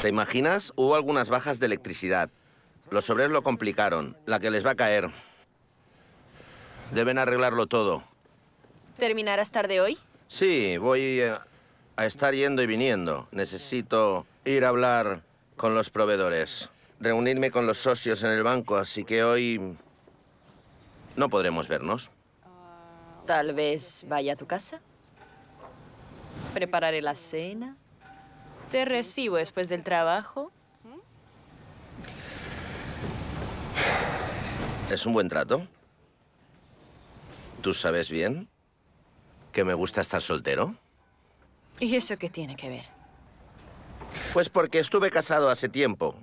¿Te imaginas? Hubo algunas bajas de electricidad. Los obreros lo complicaron. La que les va a caer. Deben arreglarlo todo. ¿Terminarás tarde hoy? Sí, voy eh, a estar yendo y viniendo. Necesito ir a hablar con los proveedores. Reunirme con los socios en el banco, así que hoy no podremos vernos. Tal vez vaya a tu casa. Prepararé la cena. Te recibo después del trabajo. ¿Es un buen trato? ¿Tú sabes bien que me gusta estar soltero? ¿Y eso qué tiene que ver? Pues porque estuve casado hace tiempo.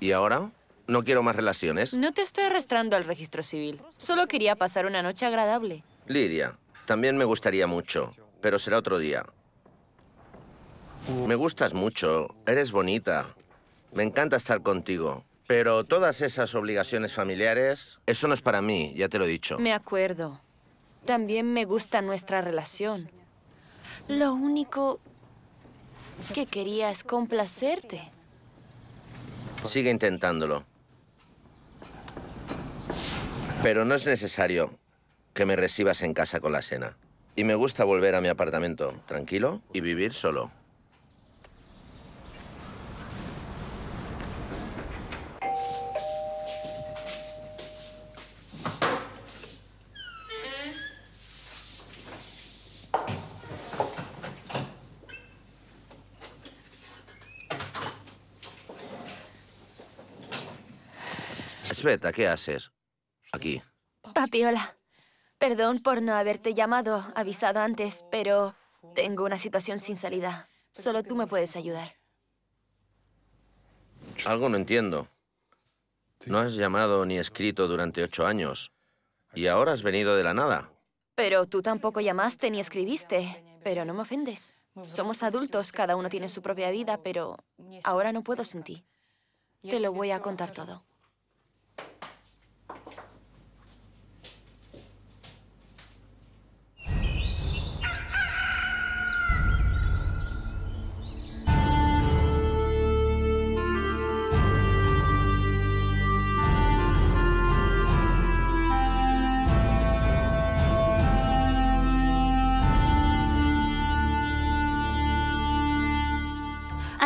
¿Y ahora? No quiero más relaciones. No te estoy arrastrando al registro civil. Solo quería pasar una noche agradable. Lidia, también me gustaría mucho, pero será otro día. Me gustas mucho, eres bonita, me encanta estar contigo. Pero todas esas obligaciones familiares, eso no es para mí, ya te lo he dicho. Me acuerdo. También me gusta nuestra relación. Lo único que quería es complacerte. Sigue intentándolo. Pero no es necesario que me recibas en casa con la cena. Y me gusta volver a mi apartamento, tranquilo, y vivir solo. ¿qué haces? Aquí. Papiola, perdón por no haberte llamado, avisado antes, pero tengo una situación sin salida. Solo tú me puedes ayudar. Algo no entiendo. No has llamado ni escrito durante ocho años. Y ahora has venido de la nada. Pero tú tampoco llamaste ni escribiste. Pero no me ofendes. Somos adultos, cada uno tiene su propia vida, pero ahora no puedo sin ti. Te lo voy a contar todo.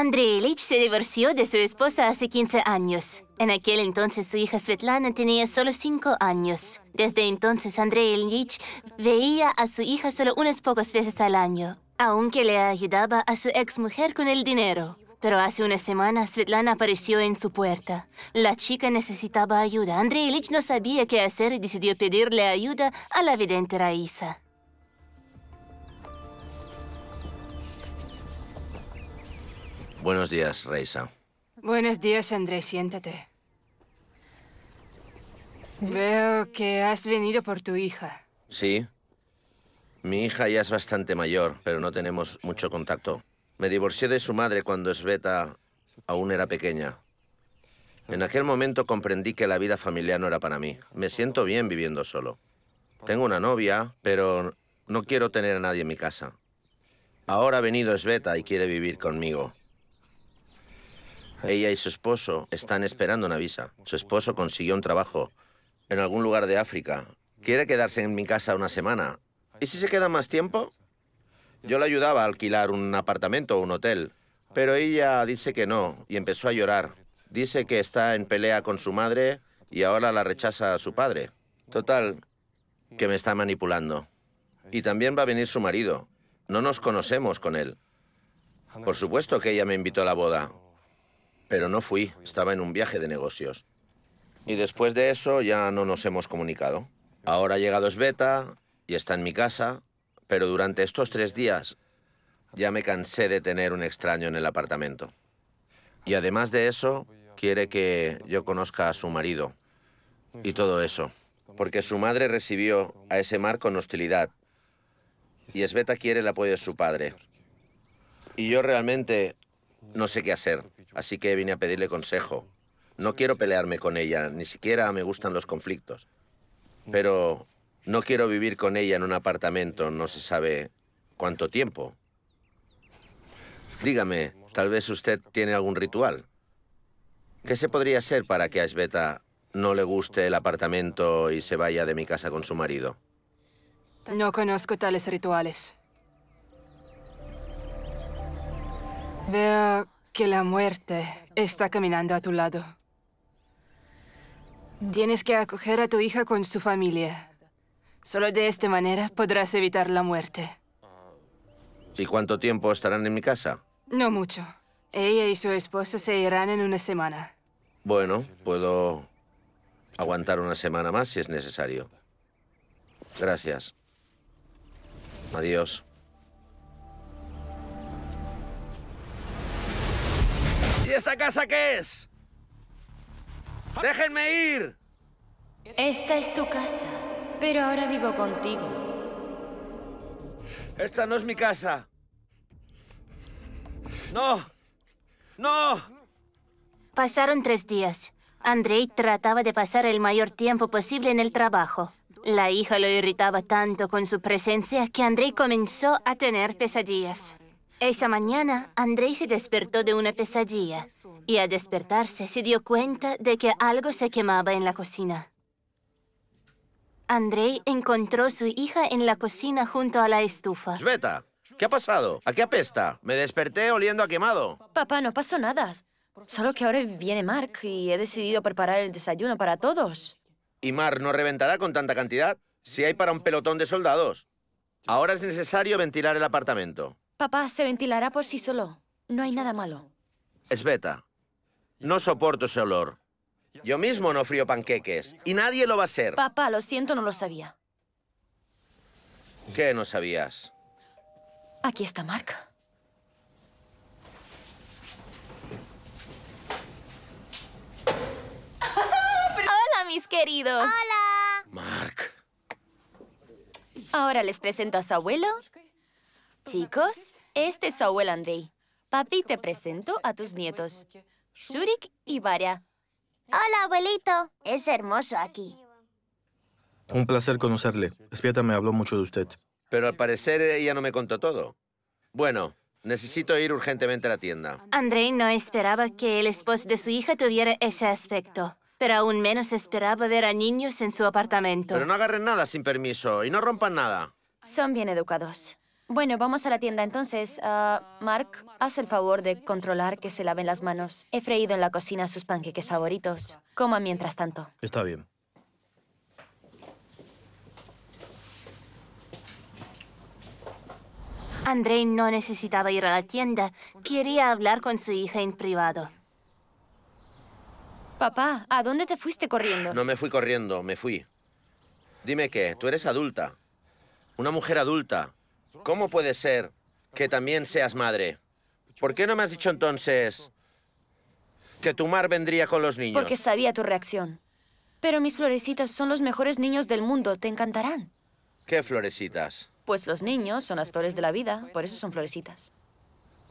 Andrei Lich se divorció de su esposa hace 15 años. En aquel entonces su hija Svetlana tenía solo 5 años. Desde entonces Andrei Lich veía a su hija solo unas pocas veces al año, aunque le ayudaba a su exmujer con el dinero. Pero hace una semana Svetlana apareció en su puerta. La chica necesitaba ayuda. Andrei Lich no sabía qué hacer y decidió pedirle ayuda a la vidente Raísa. Buenos días, Reisa. Buenos días, André. Siéntate. Veo que has venido por tu hija. Sí. Mi hija ya es bastante mayor, pero no tenemos mucho contacto. Me divorcié de su madre cuando Sveta aún era pequeña. En aquel momento comprendí que la vida familiar no era para mí. Me siento bien viviendo solo. Tengo una novia, pero no quiero tener a nadie en mi casa. Ahora ha venido Sveta y quiere vivir conmigo. Ella y su esposo están esperando una visa. Su esposo consiguió un trabajo en algún lugar de África. Quiere quedarse en mi casa una semana. ¿Y si se queda más tiempo? Yo la ayudaba a alquilar un apartamento o un hotel, pero ella dice que no y empezó a llorar. Dice que está en pelea con su madre y ahora la rechaza a su padre. Total, que me está manipulando. Y también va a venir su marido. No nos conocemos con él. Por supuesto que ella me invitó a la boda, pero no fui, estaba en un viaje de negocios. Y después de eso ya no nos hemos comunicado. Ahora ha llegado Sveta y está en mi casa, pero durante estos tres días ya me cansé de tener un extraño en el apartamento. Y además de eso, quiere que yo conozca a su marido y todo eso, porque su madre recibió a ese mar con hostilidad y Sveta quiere el apoyo de su padre. Y yo realmente no sé qué hacer. Así que vine a pedirle consejo. No quiero pelearme con ella, ni siquiera me gustan los conflictos. Pero no quiero vivir con ella en un apartamento, no se sabe cuánto tiempo. Dígame, tal vez usted tiene algún ritual. ¿Qué se podría hacer para que a Esbeta no le guste el apartamento y se vaya de mi casa con su marido? No conozco tales rituales. Veo que la muerte está caminando a tu lado. Tienes que acoger a tu hija con su familia. Solo de esta manera podrás evitar la muerte. ¿Y cuánto tiempo estarán en mi casa? No mucho. Ella y su esposo se irán en una semana. Bueno, puedo aguantar una semana más si es necesario. Gracias. Adiós. ¿Y esta casa qué es? ¡Déjenme ir! Esta es tu casa, pero ahora vivo contigo. Esta no es mi casa. ¡No! ¡No! Pasaron tres días. Andrei trataba de pasar el mayor tiempo posible en el trabajo. La hija lo irritaba tanto con su presencia que Andrei comenzó a tener pesadillas. Esa mañana, Andrei se despertó de una pesadilla y al despertarse se dio cuenta de que algo se quemaba en la cocina. Andrei encontró a su hija en la cocina junto a la estufa. Sveta, ¿qué ha pasado? ¿A qué apesta? Me desperté oliendo a quemado. Papá, no pasó nada. Solo que ahora viene Mark y he decidido preparar el desayuno para todos. ¿Y Mark no reventará con tanta cantidad? Si hay para un pelotón de soldados. Ahora es necesario ventilar el apartamento. Papá se ventilará por sí solo. No hay nada malo. Esbeta, no soporto ese olor. Yo mismo no frío panqueques y nadie lo va a hacer. Papá, lo siento, no lo sabía. ¿Qué no sabías? Aquí está Mark. ¡Hola, mis queridos! ¡Hola! Mark. Ahora les presento a su abuelo Chicos, este es Saúl Andrei. Papi, te presento a tus nietos, Shurik y Varia. Hola, abuelito. Es hermoso aquí. Un placer conocerle. Espieta me habló mucho de usted. Pero al parecer ella no me contó todo. Bueno, necesito ir urgentemente a la tienda. Andrei no esperaba que el esposo de su hija tuviera ese aspecto pero aún menos esperaba ver a niños en su apartamento. Pero no agarren nada sin permiso y no rompan nada. Son bien educados. Bueno, vamos a la tienda entonces. Ah, Mark, haz el favor de controlar que se laven las manos. He freído en la cocina sus panqueques favoritos. Coma mientras tanto. Está bien. André no necesitaba ir a la tienda. Quería hablar con su hija en privado. Papá, ¿a dónde te fuiste corriendo? No me fui corriendo, me fui. Dime qué, tú eres adulta. Una mujer adulta. ¿Cómo puede ser que también seas madre? ¿Por qué no me has dicho entonces que tu mar vendría con los niños? Porque sabía tu reacción. Pero mis florecitas son los mejores niños del mundo. Te encantarán. ¿Qué florecitas? Pues los niños son las flores de la vida. Por eso son florecitas.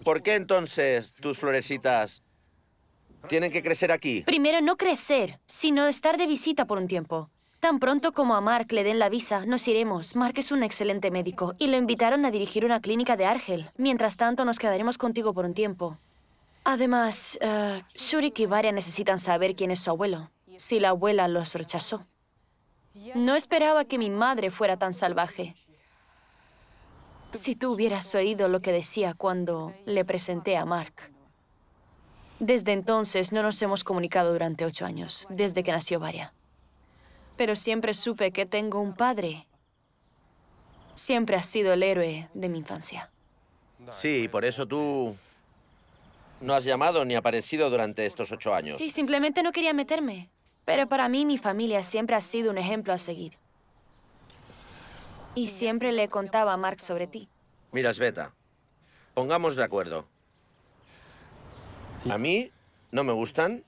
¿Por qué entonces tus florecitas tienen que crecer aquí? Primero, no crecer, sino estar de visita por un tiempo. Tan pronto como a Mark le den la visa, nos iremos. Mark es un excelente médico y lo invitaron a dirigir una clínica de Argel. Mientras tanto, nos quedaremos contigo por un tiempo. Además, eh, Shurik y Varia necesitan saber quién es su abuelo, si la abuela los rechazó. No esperaba que mi madre fuera tan salvaje. Si tú hubieras oído lo que decía cuando le presenté a Mark. Desde entonces no nos hemos comunicado durante ocho años, desde que nació Varia pero siempre supe que tengo un padre. Siempre has sido el héroe de mi infancia. Sí, por eso tú no has llamado ni aparecido durante estos ocho años. Sí, simplemente no quería meterme. Pero para mí, mi familia siempre ha sido un ejemplo a seguir. Y siempre le contaba a Mark sobre ti. Mira, Sveta, pongamos de acuerdo. A mí no me gustan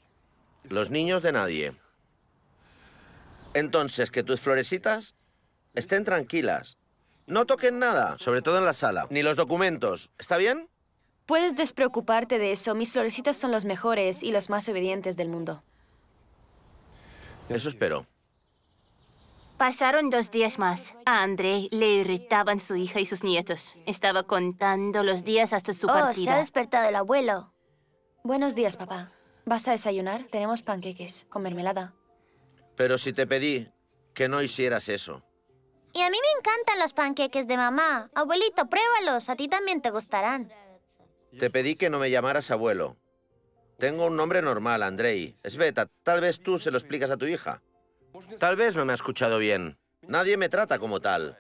los niños de nadie. Entonces, que tus florecitas estén tranquilas. No toquen nada, sobre todo en la sala, ni los documentos. ¿Está bien? Puedes despreocuparte de eso. Mis florecitas son los mejores y los más obedientes del mundo. Eso espero. Pasaron dos días más. A André le irritaban su hija y sus nietos. Estaba contando los días hasta su partida. Oh, se ha despertado el abuelo. Buenos días, papá. ¿Vas a desayunar? Tenemos panqueques con mermelada. Pero si te pedí que no hicieras eso. Y a mí me encantan los panqueques de mamá. Abuelito, pruébalos. A ti también te gustarán. Te pedí que no me llamaras abuelo. Tengo un nombre normal, Andrei. Sveta, tal vez tú se lo explicas a tu hija. Tal vez no me ha escuchado bien. Nadie me trata como tal.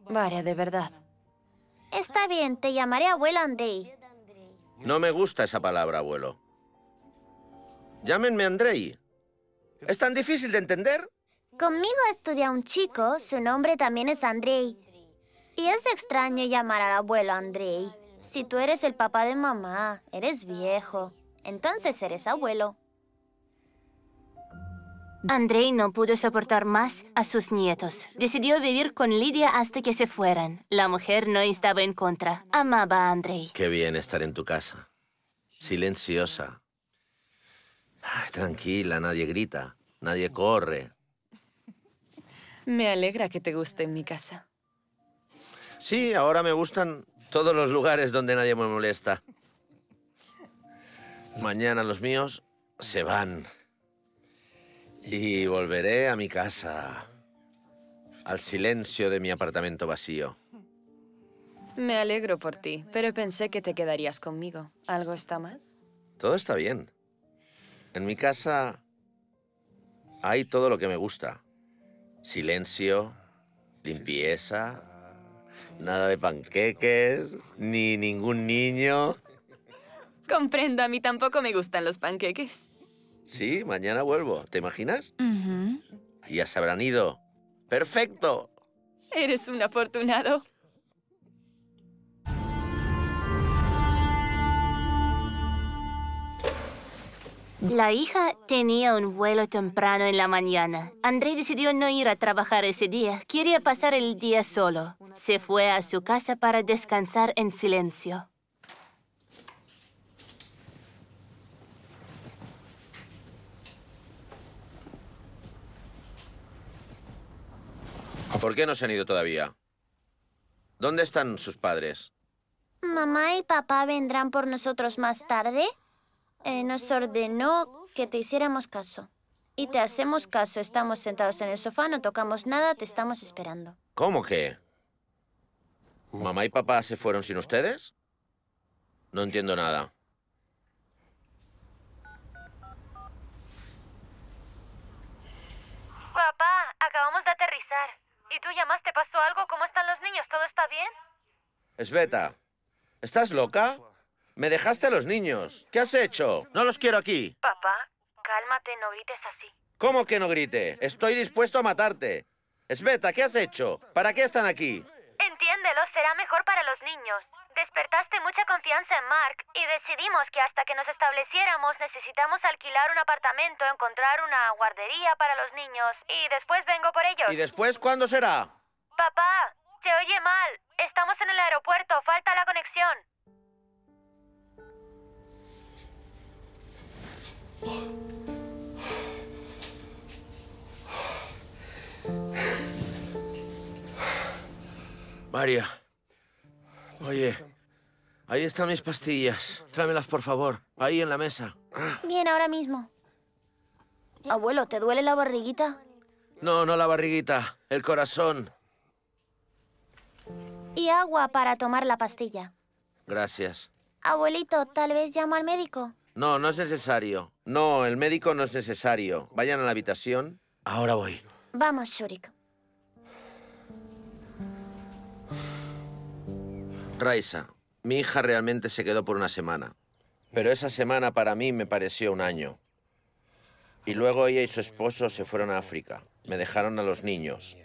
Vaya, de verdad. Está bien, te llamaré abuelo Andrei. No me gusta esa palabra, abuelo. Llámenme Andrei. ¿Es tan difícil de entender? Conmigo estudia un chico, su nombre también es Andrei. Y es extraño llamar al abuelo Andrei. Si tú eres el papá de mamá, eres viejo, entonces eres abuelo. Andrei no pudo soportar más a sus nietos. Decidió vivir con Lidia hasta que se fueran. La mujer no estaba en contra. Amaba a Andrei. Qué bien estar en tu casa. Silenciosa, Ay, tranquila, nadie grita, nadie corre. Me alegra que te guste en mi casa. Sí, ahora me gustan todos los lugares donde nadie me molesta. Mañana los míos se van. Y volveré a mi casa, al silencio de mi apartamento vacío. Me alegro por ti, pero pensé que te quedarías conmigo. ¿Algo está mal? Todo está bien. En mi casa hay todo lo que me gusta. Silencio, limpieza, nada de panqueques, ni ningún niño. Comprendo, a mí tampoco me gustan los panqueques. Sí, mañana vuelvo, ¿te imaginas? Ya se habrán ido. ¡Perfecto! Eres un afortunado. La hija tenía un vuelo temprano en la mañana. André decidió no ir a trabajar ese día. Quería pasar el día solo. Se fue a su casa para descansar en silencio. ¿Por qué no se han ido todavía? ¿Dónde están sus padres? Mamá y papá vendrán por nosotros más tarde. Eh, nos ordenó que te hiciéramos caso. Y te hacemos caso. Estamos sentados en el sofá, no tocamos nada, te estamos esperando. ¿Cómo que? ¿Mamá y papá se fueron sin ustedes? No entiendo nada. Papá, acabamos de aterrizar. ¿Y tú llamaste? ¿Pasó algo? ¿Cómo están los niños? ¿Todo está bien? Esbeta, ¿estás loca? Me dejaste a los niños. ¿Qué has hecho? No los quiero aquí. Papá, cálmate, no grites así. ¿Cómo que no grite? Estoy dispuesto a matarte. Sveta, ¿qué has hecho? ¿Para qué están aquí? Entiéndelo, será mejor para los niños. Despertaste mucha confianza en Mark y decidimos que hasta que nos estableciéramos necesitamos alquilar un apartamento, encontrar una guardería para los niños y después vengo por ellos. ¿Y después cuándo será? Papá, se oye mal. Estamos en el aeropuerto, falta la conexión. María. Oye, ahí están mis pastillas. Trámelas, por favor. Ahí en la mesa. Bien, ahora mismo. Abuelo, ¿te duele la barriguita? No, no la barriguita. El corazón. Y agua para tomar la pastilla. Gracias. Abuelito, tal vez llamo al médico. No, no es necesario. No, el médico no es necesario. Vayan a la habitación. Ahora voy. Vamos, Shurik. Raisa, mi hija realmente se quedó por una semana. Pero esa semana para mí me pareció un año. Y luego ella y su esposo se fueron a África. Me dejaron a los niños.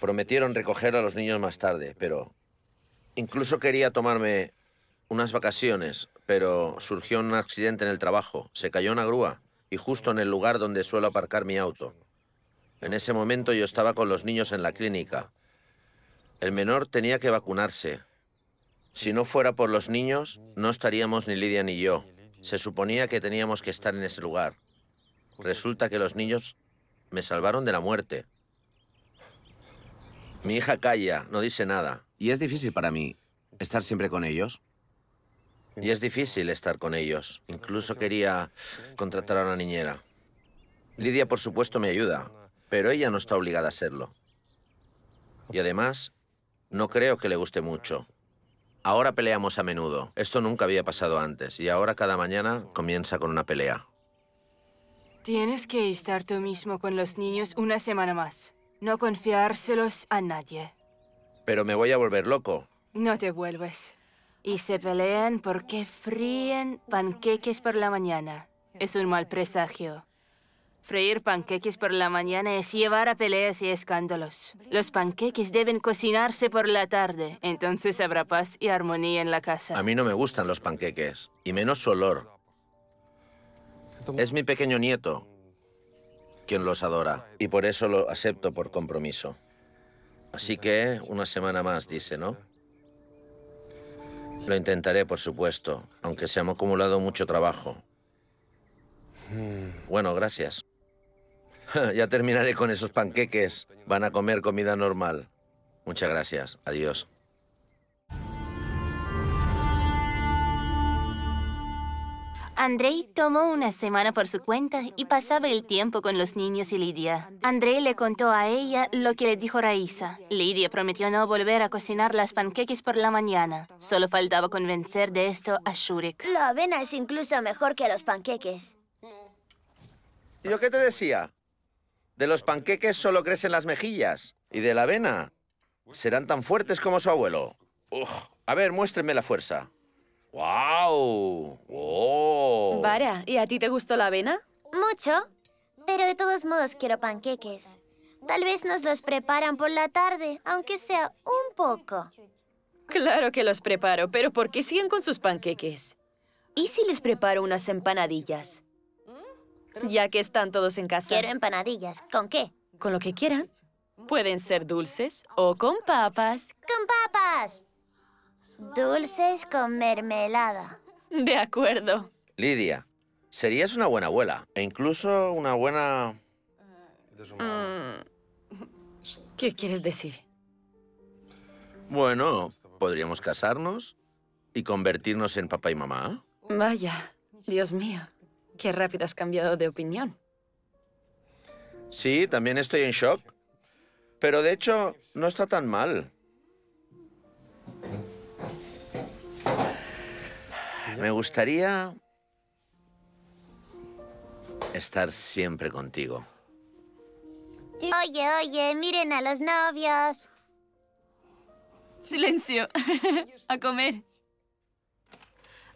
Prometieron recoger a los niños más tarde, pero incluso quería tomarme unas vacaciones, pero surgió un accidente en el trabajo. Se cayó una grúa y justo en el lugar donde suelo aparcar mi auto. En ese momento yo estaba con los niños en la clínica. El menor tenía que vacunarse. Si no fuera por los niños, no estaríamos ni Lidia ni yo. Se suponía que teníamos que estar en ese lugar. Resulta que los niños me salvaron de la muerte. Mi hija calla, no dice nada. Y es difícil para mí estar siempre con ellos. Y es difícil estar con ellos. Incluso quería contratar a una niñera. Lidia, por supuesto, me ayuda, pero ella no está obligada a serlo. Y además, no creo que le guste mucho. Ahora peleamos a menudo. Esto nunca había pasado antes y ahora cada mañana comienza con una pelea. Tienes que estar tú mismo con los niños una semana más. No confiárselos a nadie. Pero me voy a volver loco. No te vuelves y se pelean porque fríen panqueques por la mañana. Es un mal presagio. Freír panqueques por la mañana es llevar a peleas y escándalos. Los panqueques deben cocinarse por la tarde, entonces habrá paz y armonía en la casa. A mí no me gustan los panqueques, y menos su olor. Es mi pequeño nieto quien los adora, y por eso lo acepto por compromiso. Así que una semana más, dice, ¿no? Lo intentaré, por supuesto, aunque se ha acumulado mucho trabajo. Bueno, gracias. ya terminaré con esos panqueques. Van a comer comida normal. Muchas gracias. Adiós. Andrei tomó una semana por su cuenta y pasaba el tiempo con los niños y Lidia. Andrei le contó a ella lo que le dijo Raísa. Lidia prometió no volver a cocinar las panqueques por la mañana. Solo faltaba convencer de esto a Shurik. La avena es incluso mejor que los panqueques. ¿Yo qué te decía? De los panqueques solo crecen las mejillas. Y de la avena serán tan fuertes como su abuelo. A ver, muéstrenme la fuerza. ¡Wow! Oh. Vara, ¿y a ti te gustó la avena? Mucho, pero de todos modos quiero panqueques. Tal vez nos los preparan por la tarde, aunque sea un poco. Claro que los preparo, pero ¿por qué siguen con sus panqueques? ¿Y si les preparo unas empanadillas? Ya que están todos en casa. Quiero empanadillas. ¿Con qué? Con lo que quieran. Pueden ser dulces o con papas. ¡Con papas! Dulces con mermelada. De acuerdo. Lidia, serías una buena abuela e incluso una buena... Mm. ¿Qué quieres decir? Bueno, podríamos casarnos y convertirnos en papá y mamá. Vaya, Dios mío, qué rápido has cambiado de opinión. Sí, también estoy en shock. Pero de hecho, no está tan mal. Me gustaría estar siempre contigo. Oye, oye, miren a los novios. Silencio. a comer.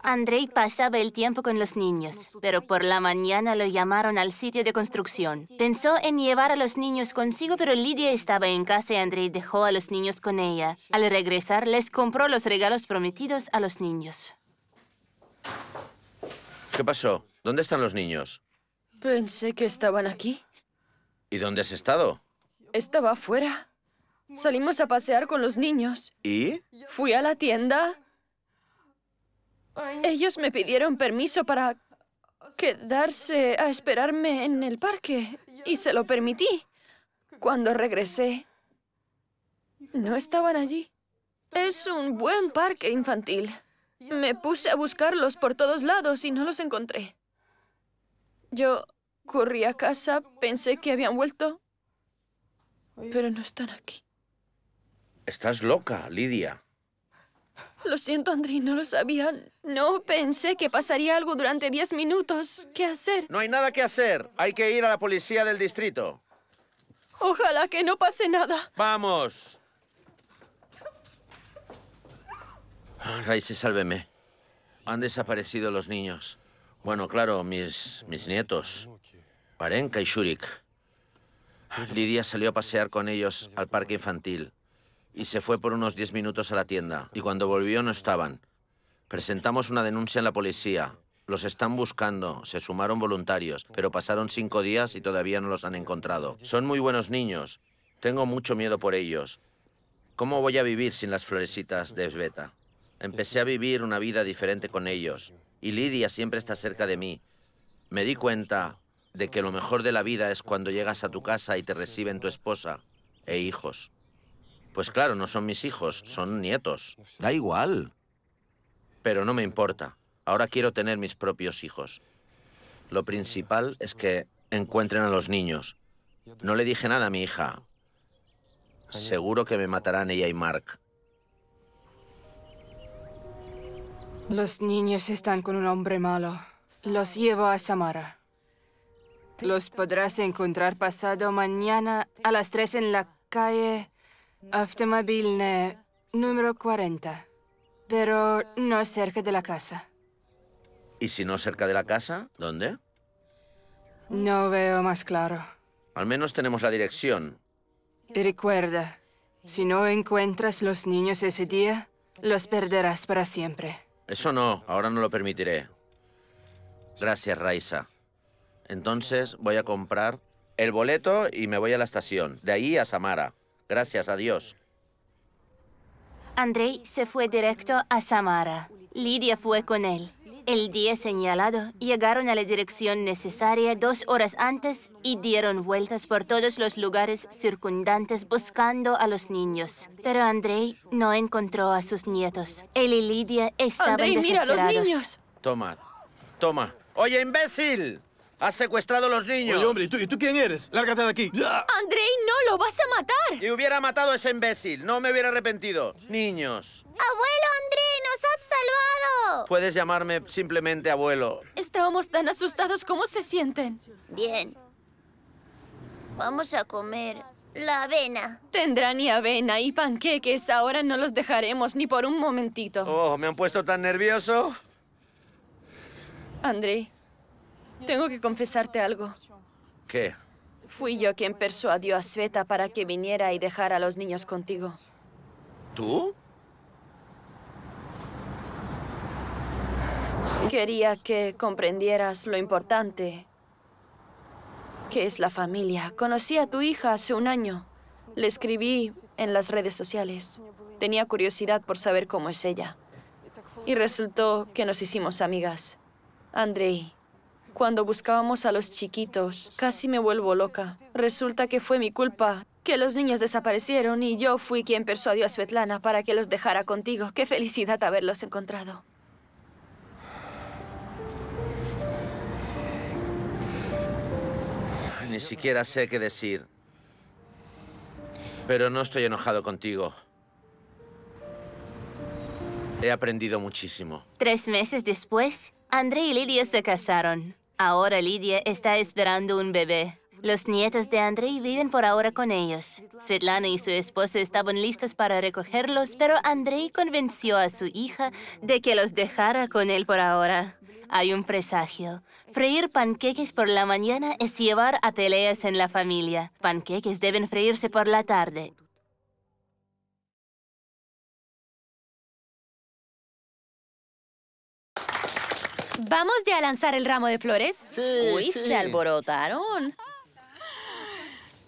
Andrei pasaba el tiempo con los niños, pero por la mañana lo llamaron al sitio de construcción. Pensó en llevar a los niños consigo, pero Lidia estaba en casa y Andrei dejó a los niños con ella. Al regresar, les compró los regalos prometidos a los niños. ¿Qué pasó? ¿Dónde están los niños? Pensé que estaban aquí. ¿Y dónde has estado? Estaba afuera. Salimos a pasear con los niños. ¿Y? Fui a la tienda. Ellos me pidieron permiso para quedarse a esperarme en el parque y se lo permití. Cuando regresé, no estaban allí. Es un buen parque infantil. Me puse a buscarlos por todos lados y no los encontré. Yo corrí a casa, pensé que habían vuelto, pero no están aquí. Estás loca, Lidia. Lo siento, Andri, no lo sabía. No pensé que pasaría algo durante diez minutos. ¿Qué hacer? No hay nada que hacer. Hay que ir a la policía del distrito. Ojalá que no pase nada. ¡Vamos! Raíces, ah, sálveme. Han desaparecido los niños. Bueno, claro, mis, mis nietos. Parenka y Shurik. Lidia salió a pasear con ellos al parque infantil y se fue por unos 10 minutos a la tienda. Y cuando volvió no estaban. Presentamos una denuncia en la policía. Los están buscando, se sumaron voluntarios, pero pasaron cinco días y todavía no los han encontrado. Son muy buenos niños. Tengo mucho miedo por ellos. ¿Cómo voy a vivir sin las florecitas de Sveta? Empecé a vivir una vida diferente con ellos. Y Lidia siempre está cerca de mí. Me di cuenta de que lo mejor de la vida es cuando llegas a tu casa y te reciben tu esposa e hijos. Pues claro, no son mis hijos, son nietos. Da igual. Pero no me importa. Ahora quiero tener mis propios hijos. Lo principal es que encuentren a los niños. No le dije nada a mi hija. Seguro que me matarán ella y Mark. Los niños están con un hombre malo. Los llevo a Samara. Los podrás encontrar pasado mañana a las 3 en la calle Avtomobilne, número 40. Pero no cerca de la casa. ¿Y si no cerca de la casa? ¿Dónde? No veo más claro. Al menos tenemos la dirección. Y recuerda, si no encuentras los niños ese día, los perderás para siempre. Eso no, ahora no lo permitiré. Gracias, Raisa. Entonces voy a comprar el boleto y me voy a la estación. De ahí a Samara. Gracias a Dios. Andrei se fue directo a Samara. Lidia fue con él. El día señalado, llegaron a la dirección necesaria dos horas antes y dieron vueltas por todos los lugares circundantes buscando a los niños. Pero Andrei no encontró a sus nietos. Él y Lidia estaban Andrei, mira los niños! Toma, toma. ¡Oye, imbécil! ¡Has secuestrado a los niños! Oye, hombre, ¿y tú, quién eres? ¡Lárgate de aquí! ¡Andrei, no! ¡Lo vas a matar! Y hubiera matado a ese imbécil. No me hubiera arrepentido. Niños. ¡Abuelo, Andrei! ¡Nos has salvado! Puedes llamarme simplemente abuelo. Estábamos tan asustados. como se sienten? Bien. Vamos a comer la avena. Tendrán y avena y panqueques. Ahora no los dejaremos ni por un momentito. Oh, me han puesto tan nervioso. Andrei. Tengo que confesarte algo. ¿Qué? Fui yo quien persuadió a Sveta para que viniera y dejara a los niños contigo. ¿Tú? Quería que comprendieras lo importante que es la familia. Conocí a tu hija hace un año. Le escribí en las redes sociales. Tenía curiosidad por saber cómo es ella. Y resultó que nos hicimos amigas. Andrei, cuando buscábamos a los chiquitos. Casi me vuelvo loca. Resulta que fue mi culpa que los niños desaparecieron y yo fui quien persuadió a Svetlana para que los dejara contigo. ¡Qué felicidad haberlos encontrado! Ni siquiera sé qué decir. Pero no estoy enojado contigo. He aprendido muchísimo. Tres meses después, André y Lidia se casaron. Ahora Lidia está esperando un bebé. Los nietos de Andrei viven por ahora con ellos. Svetlana y su esposo estaban listos para recogerlos, pero Andrei convenció a su hija de que los dejara con él por ahora. Hay un presagio. Freír panqueques por la mañana es llevar a peleas en la familia. Panqueques deben freírse por la tarde. ¿Vamos ya a lanzar el ramo de flores? Sí, Uy, se alborotaron.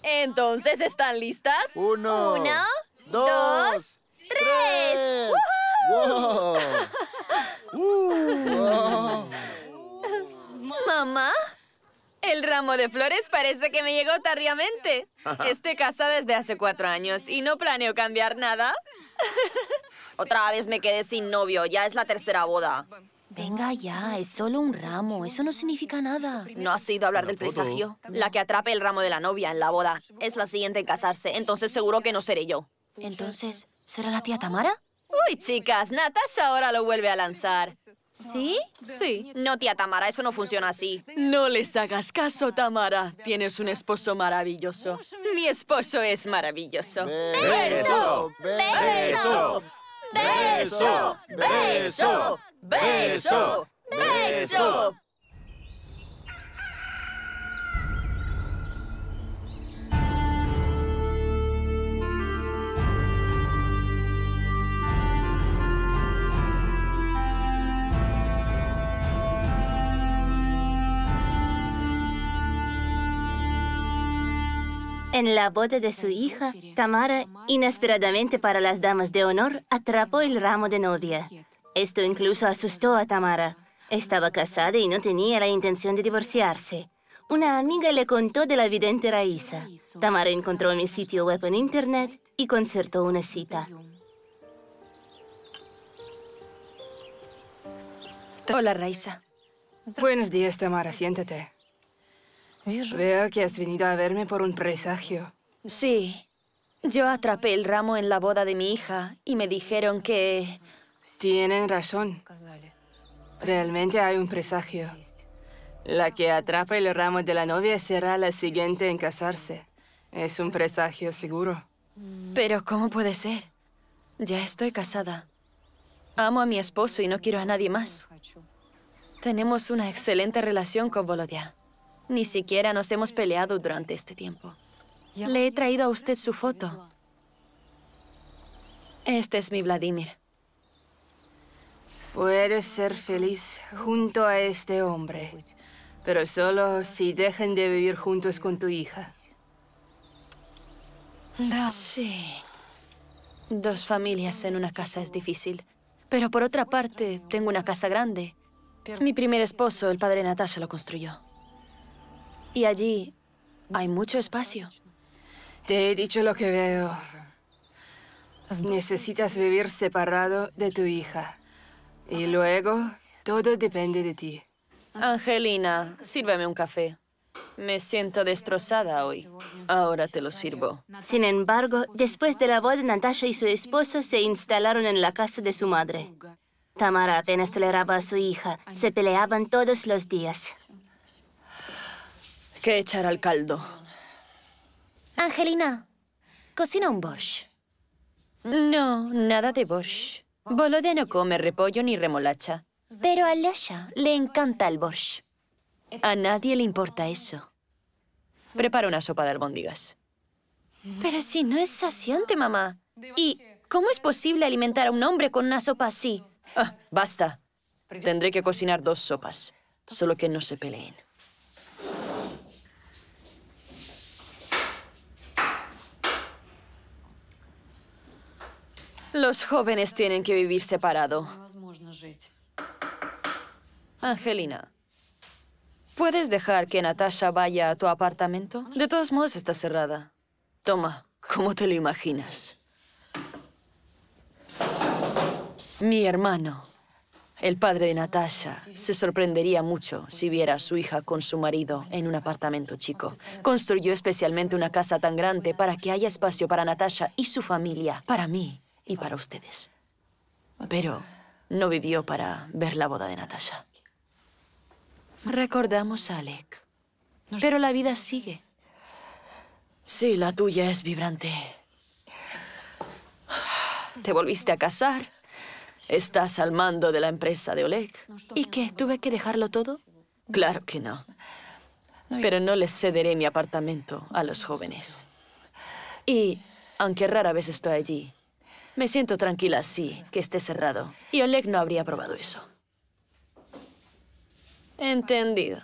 Entonces, ¿están listas? Uno. Uno dos, tres. Mamá, el ramo de flores parece que me llegó tardíamente. Estoy casa desde hace cuatro años y no planeo cambiar nada. Otra vez me quedé sin novio. Ya es la tercera boda. Venga ya, es solo un ramo. Eso no significa nada. ¿No has oído hablar del presagio? La que atrape el ramo de la novia en la boda. Es la siguiente en casarse, entonces seguro que no seré yo. Entonces, ¿será la tía Tamara? Uy, chicas, Natasha ahora lo vuelve a lanzar. ¿Sí? Sí. No, tía Tamara, eso no funciona así. No les hagas caso, Tamara. Tienes un esposo maravilloso. Mi esposo es maravilloso. ¡Beso! ¡Beso! beso, beso, beso, beso. En la boda de su hija, Tamara, inesperadamente para las damas de honor, atrapó el ramo de novia. Esto incluso asustó a Tamara. Estaba casada y no tenía la intención de divorciarse. Una amiga le contó de la vidente Raísa. Tamara encontró mi sitio web en internet y concertó una cita. Hola, Raíza. Buenos días, Tamara. Siéntate. Veo que has venido a verme por un presagio. Sí. Yo atrapé el ramo en la boda de mi hija y me dijeron que... Tienen razón. Realmente hay un presagio. La que atrapa el ramo de la novia será la siguiente en casarse. Es un presagio seguro. Pero ¿cómo puede ser? Ya estoy casada. Amo a mi esposo y no quiero a nadie más. Tenemos una excelente relación con Volodia. Ni siquiera nos hemos peleado durante este tiempo. Le he traído a usted su foto. Este es mi Vladimir. Puedes ser feliz junto a este hombre, pero solo si dejen de vivir juntos con tu hija. Sí. Dos familias en una casa es difícil. Pero por otra parte, tengo una casa grande. Mi primer esposo, el padre Natasha, lo construyó. Y allí hay mucho espacio. Te he dicho lo que veo. Necesitas vivir separado de tu hija. Y luego, todo depende de ti. Angelina, sírveme un café. Me siento destrozada hoy. Ahora te lo sirvo. Sin embargo, después de la boda, Natasha y su esposo se instalaron en la casa de su madre. Tamara apenas toleraba a su hija. Se peleaban todos los días que echar al caldo. Angelina, cocina un borsch. No, nada de borsch. Bolodia no come repollo ni remolacha. Pero a Lasha le encanta el borsch. A nadie le importa eso. Prepara una sopa de albóndigas. Pero si no es saciante, mamá. ¿Y cómo es posible alimentar a un hombre con una sopa así? Ah, basta. Tendré que cocinar dos sopas, solo que no se peleen. Los jóvenes tienen que vivir separado. Angelina, ¿puedes dejar que Natasha vaya a tu apartamento? De todos modos, está cerrada. Toma, como te lo imaginas. Mi hermano, el padre de Natasha, se sorprendería mucho si viera a su hija con su marido en un apartamento chico. Construyó especialmente una casa tan grande para que haya espacio para Natasha y su familia. Para mí, y para ustedes. Pero no vivió para ver la boda de Natasha. Recordamos a Alec. Pero la vida sigue. Sí, la tuya es vibrante. Te volviste a casar. Estás al mando de la empresa de Oleg. ¿Y qué? ¿Tuve que dejarlo todo? Claro que no. Pero no les cederé mi apartamento a los jóvenes. Y, aunque rara vez estoy allí, me siento tranquila, así, que esté cerrado. Y Oleg no habría probado eso. Entendido.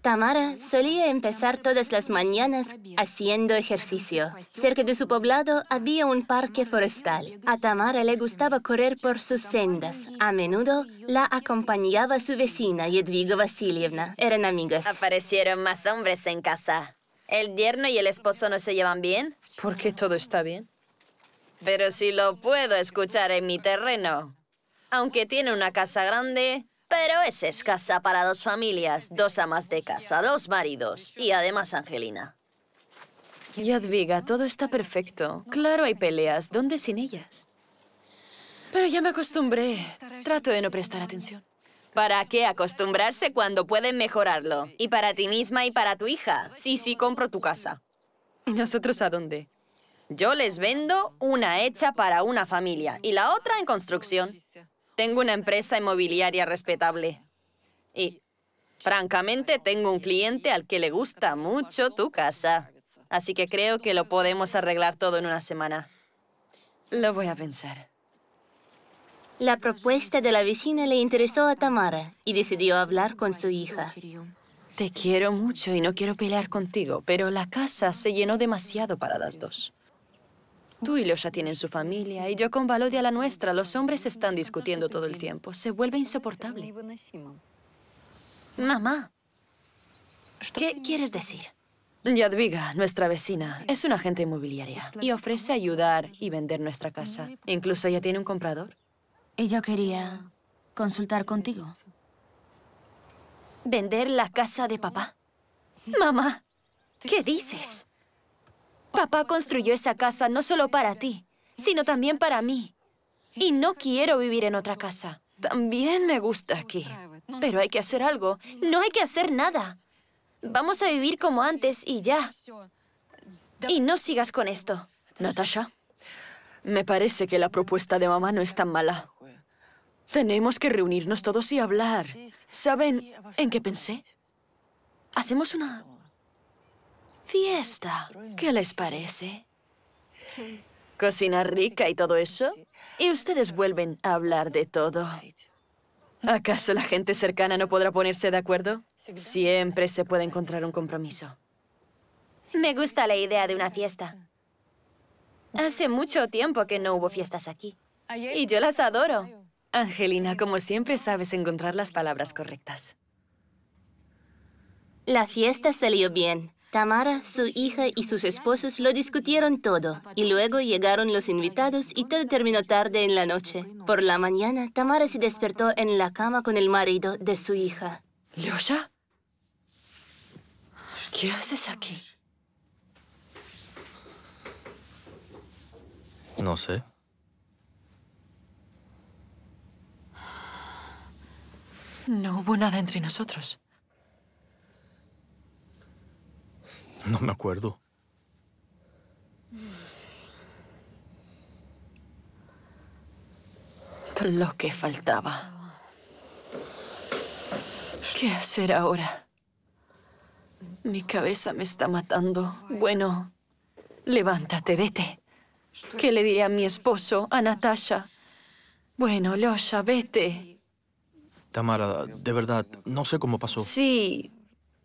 Tamara solía empezar todas las mañanas haciendo ejercicio. Cerca de su poblado había un parque forestal. A Tamara le gustaba correr por sus sendas. A menudo la acompañaba su vecina, Yedvigo Vasilievna. Eran amigas. Aparecieron más hombres en casa. ¿El yerno y el esposo no se llevan bien? ¿Por qué todo está bien? Pero si lo puedo escuchar en mi terreno. Aunque tiene una casa grande, pero es escasa para dos familias, dos amas de casa, dos maridos y además Angelina. Yadviga, todo está perfecto. Claro, hay peleas. ¿Dónde sin ellas? Pero ya me acostumbré. Trato de no prestar atención. ¿Para qué acostumbrarse cuando pueden mejorarlo? Y para ti misma y para tu hija. Sí, sí, compro tu casa. ¿Y nosotros a dónde? Yo les vendo una hecha para una familia y la otra en construcción. Tengo una empresa inmobiliaria respetable. Y, francamente, tengo un cliente al que le gusta mucho tu casa. Así que creo que lo podemos arreglar todo en una semana. Lo voy a pensar. La propuesta de la vecina le interesó a Tamara y decidió hablar con su hija. Te quiero mucho y no quiero pelear contigo, pero la casa se llenó demasiado para las dos. Tú y ya tienen su familia y yo con Valodia la nuestra. Los hombres están discutiendo todo el tiempo. Se vuelve insoportable. Mamá, ¿qué quieres decir? Yadviga, nuestra vecina, es una agente inmobiliaria y ofrece ayudar y vender nuestra casa. Incluso ya tiene un comprador. Y yo quería consultar contigo. ¿Vender la casa de papá? Mamá, ¿qué dices? Papá construyó esa casa no solo para ti, sino también para mí. Y no quiero vivir en otra casa. También me gusta aquí. Pero hay que hacer algo. No hay que hacer nada. Vamos a vivir como antes y ya. Y no sigas con esto. Natasha, me parece que la propuesta de mamá no es tan mala. Tenemos que reunirnos todos y hablar. ¿Saben en qué pensé? Hacemos una fiesta. ¿Qué les parece? Cocina rica y todo eso. Y ustedes vuelven a hablar de todo. ¿Acaso la gente cercana no podrá ponerse de acuerdo? Siempre se puede encontrar un compromiso. Me gusta la idea de una fiesta. Hace mucho tiempo que no hubo fiestas aquí. Y yo las adoro. Angelina, como siempre, sabes encontrar las palabras correctas. La fiesta salió bien. Tamara, su hija y sus esposos lo discutieron todo, y luego llegaron los invitados y todo terminó tarde en la noche. Por la mañana, Tamara se despertó en la cama con el marido de su hija. ¿Lyosha? ¿Qué haces aquí? No sé. No hubo nada entre nosotros. No me acuerdo. Lo que faltaba. ¿Qué hacer ahora? Mi cabeza me está matando. Bueno, levántate, vete. ¿Qué le diré a mi esposo, a Natasha? Bueno, Losha, vete. Tamara, de verdad, no sé cómo pasó. Sí,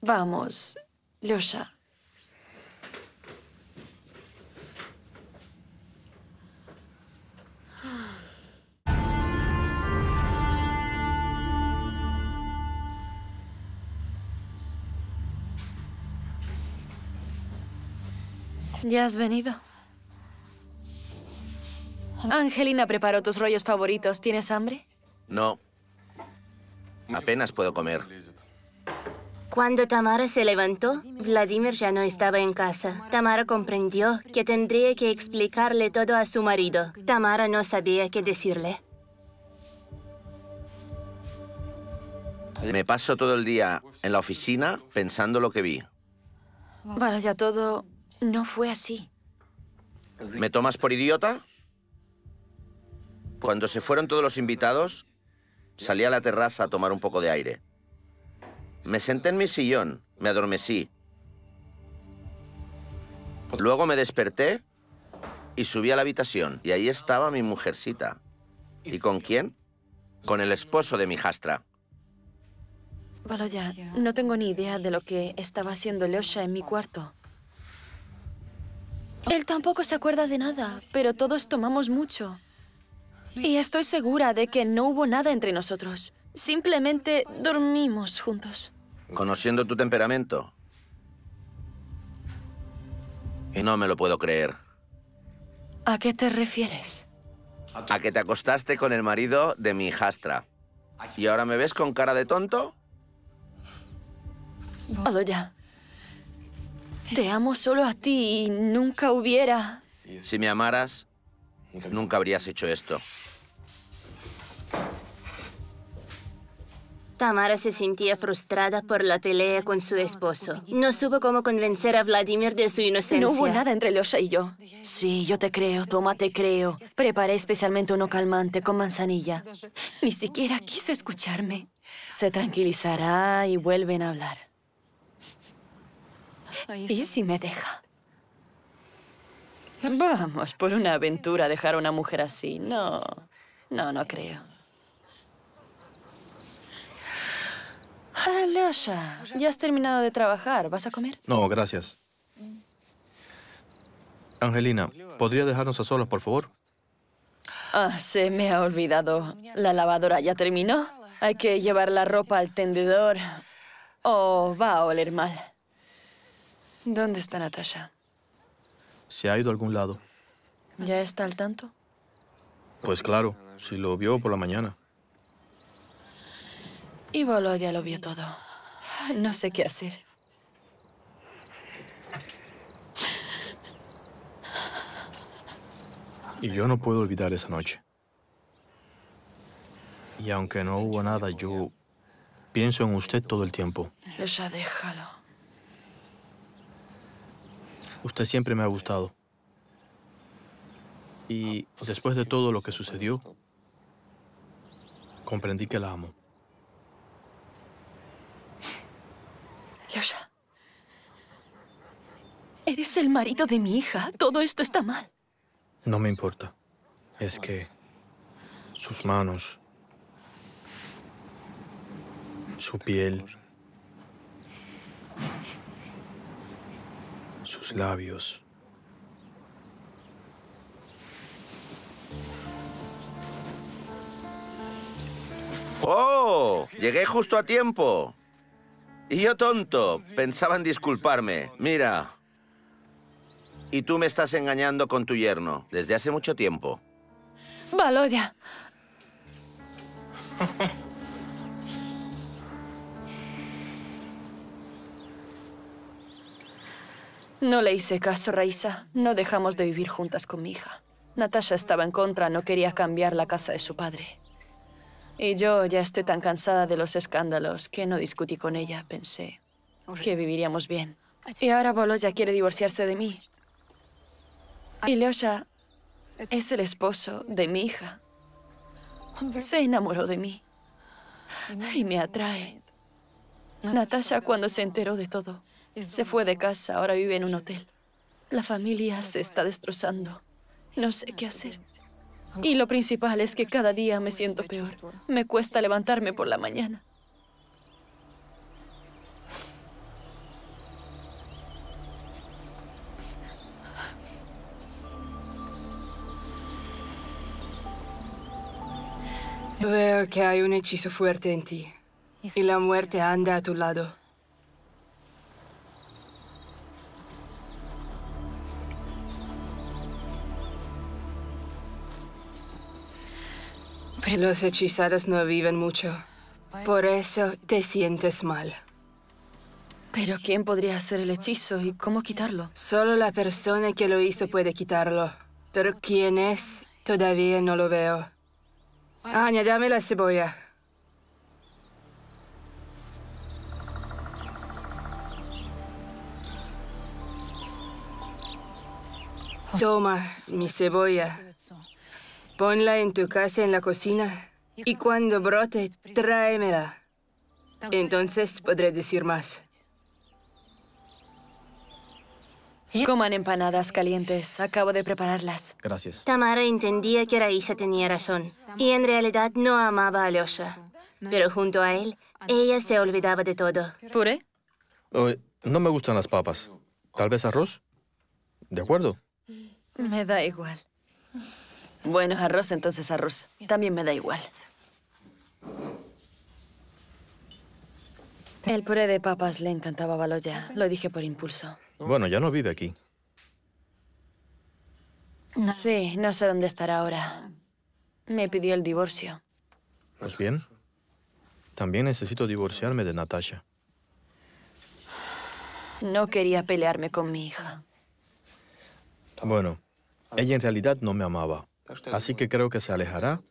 vamos, Losha. Ya has venido. Angelina preparó tus rollos favoritos. ¿Tienes hambre? No. Apenas puedo comer. Cuando Tamara se levantó, Vladimir ya no estaba en casa. Tamara comprendió que tendría que explicarle todo a su marido. Tamara no sabía qué decirle. Me paso todo el día en la oficina pensando lo que vi. Vale, ya todo no fue así. ¿Me tomas por idiota? Cuando se fueron todos los invitados, salí a la terraza a tomar un poco de aire. Me senté en mi sillón, me adormecí. Luego me desperté y subí a la habitación. Y ahí estaba mi mujercita. ¿Y con quién? Con el esposo de mi jastra. Valoya, no tengo ni idea de lo que estaba haciendo Leosha en mi cuarto. Él tampoco se acuerda de nada, pero todos tomamos mucho. Y estoy segura de que no hubo nada entre nosotros. Simplemente dormimos juntos. Conociendo tu temperamento. Y no me lo puedo creer. ¿A qué te refieres? A que te acostaste con el marido de mi hijastra. ¿Y ahora me ves con cara de tonto? Todo ya. Te amo solo a ti y nunca hubiera... Si me amaras, nunca habrías hecho esto. Tamara se sentía frustrada por la pelea con su esposo. No supo cómo convencer a Vladimir de su inocencia. No hubo nada entre Leosha y yo. Sí, yo te creo, toma, te creo. Preparé especialmente uno calmante con manzanilla. Ni siquiera quiso escucharme. Se tranquilizará y vuelven a hablar. ¿Y si me deja? Vamos, por una aventura dejar a una mujer así. No, no, no creo. Alyosha, ah, ya has terminado de trabajar. ¿Vas a comer? No, gracias. Angelina, ¿podría dejarnos a solos, por favor? Ah, se me ha olvidado. La lavadora ya terminó. Hay que llevar la ropa al tendedor o oh, va a oler mal. ¿Dónde está Natasha? Se ha ido a algún lado. ¿Ya está al tanto? Pues claro, si lo vio por la mañana. Y ya lo vio todo. No sé qué hacer. Y yo no puedo olvidar esa noche. Y aunque no hubo nada, yo pienso en usted todo el tiempo. Ya déjalo. Usted siempre me ha gustado. Y después de todo lo que sucedió, comprendí que la amo. Yosha, eres el marido de mi hija. Todo esto está mal. No me importa. Es que sus manos, su piel, labios. ¡Oh! Llegué justo a tiempo. Y yo tonto, pensaba en disculparme. Mira. Y tú me estás engañando con tu yerno, desde hace mucho tiempo. Valodia. No le hice caso, Raisa. No dejamos de vivir juntas con mi hija. Natasha estaba en contra, no quería cambiar la casa de su padre. Y yo ya estoy tan cansada de los escándalos que no discutí con ella. Pensé que viviríamos bien. Y ahora ya quiere divorciarse de mí. Y Leosha es el esposo de mi hija. Se enamoró de mí. Y me atrae. Natasha, cuando se enteró de todo, se fue de casa, ahora vive en un hotel. La familia se está destrozando. No sé qué hacer. Y lo principal es que cada día me siento peor. Me cuesta levantarme por la mañana. Veo que hay un hechizo fuerte en ti. Y la muerte anda a tu lado. los hechizados no viven mucho. Por eso te sientes mal. Pero ¿quién podría hacer el hechizo y cómo quitarlo? Solo la persona que lo hizo puede quitarlo. Pero quién es, todavía no lo veo. dame la cebolla. Toma mi cebolla. Ponla en tu casa, en la cocina, y cuando brote, tráemela. Entonces podré decir más. Coman empanadas calientes. Acabo de prepararlas. Gracias. Tamara entendía que Raisa tenía razón. Y en realidad no amaba a Alyosha. Pero junto a él, ella se olvidaba de todo. ¿Puré? no me gustan las papas. ¿Tal vez arroz? De acuerdo. Me da igual. Bueno, arroz, entonces arroz. También me da igual. El puré de papas le encantaba a Baloya. Lo dije por impulso. Bueno, ya no vive aquí. Sí, no sé dónde estará ahora. Me pidió el divorcio. Pues bien. También necesito divorciarme de Natasha. No quería pelearme con mi hija. Bueno, ella en realidad no me amaba. Así que creo que se alejará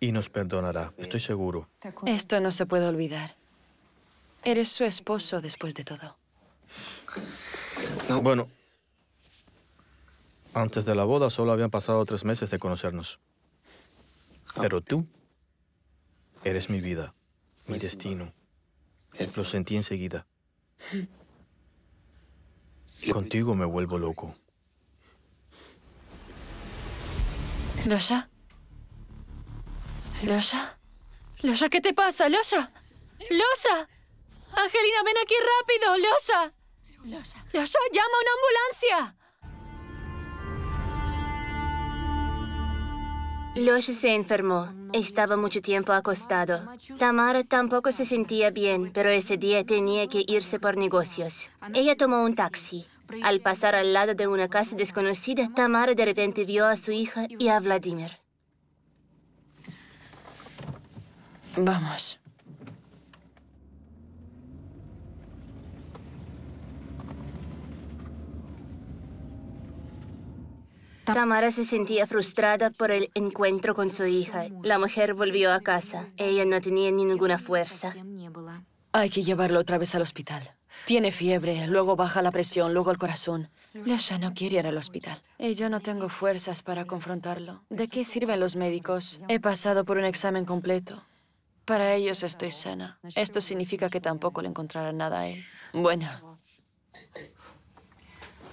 y nos perdonará, estoy seguro. Esto no se puede olvidar. Eres su esposo después de todo. Bueno, antes de la boda solo habían pasado tres meses de conocernos. Ah. Pero tú eres mi vida, mi destino. Lo sentí enseguida. Contigo me vuelvo loco. Losa. ¿Losa? Losa, losa ¿qué te pasa? ¿Losa? ¡Losa! Angelina, ven aquí rápido. Losa! Losa, llama a una ambulancia. Losha se enfermó. Estaba mucho tiempo acostado. Tamara tampoco se sentía bien, pero ese día tenía que irse por negocios. Ella tomó un taxi. Al pasar al lado de una casa desconocida, Tamara de repente vio a su hija y a Vladimir. Vamos. Tamara se sentía frustrada por el encuentro con su hija. La mujer volvió a casa. Ella no tenía ninguna fuerza. Hay que llevarlo otra vez al hospital. Tiene fiebre, luego baja la presión, luego el corazón. ya no quiere ir al hospital. Y yo no tengo fuerzas para confrontarlo. ¿De qué sirven los médicos? He pasado por un examen completo. Para ellos estoy sana. Esto significa que tampoco le encontrarán nada a él. Bueno.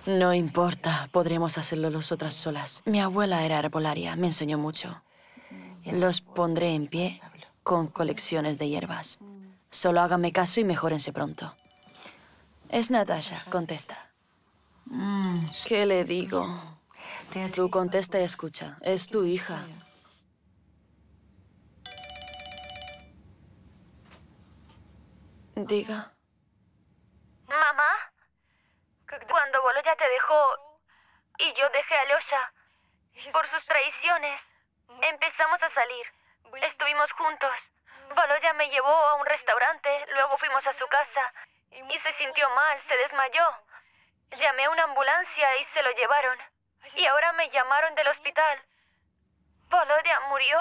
No importa, podremos hacerlo otras solas. Mi abuela era arbolaria, me enseñó mucho. Los pondré en pie con colecciones de hierbas. Solo háganme caso y mejórense pronto. Es Natasha, contesta. Mm, ¿Qué le digo? Tú contesta y escucha. Es tu hija. Diga. Mamá, cuando Boloya ya te dejó y yo dejé a Losha por sus traiciones, empezamos a salir. Estuvimos juntos. Boloya me llevó a un restaurante, luego fuimos a su casa. Y se sintió mal, se desmayó. Llamé a una ambulancia y se lo llevaron. Y ahora me llamaron del hospital. Polodia murió.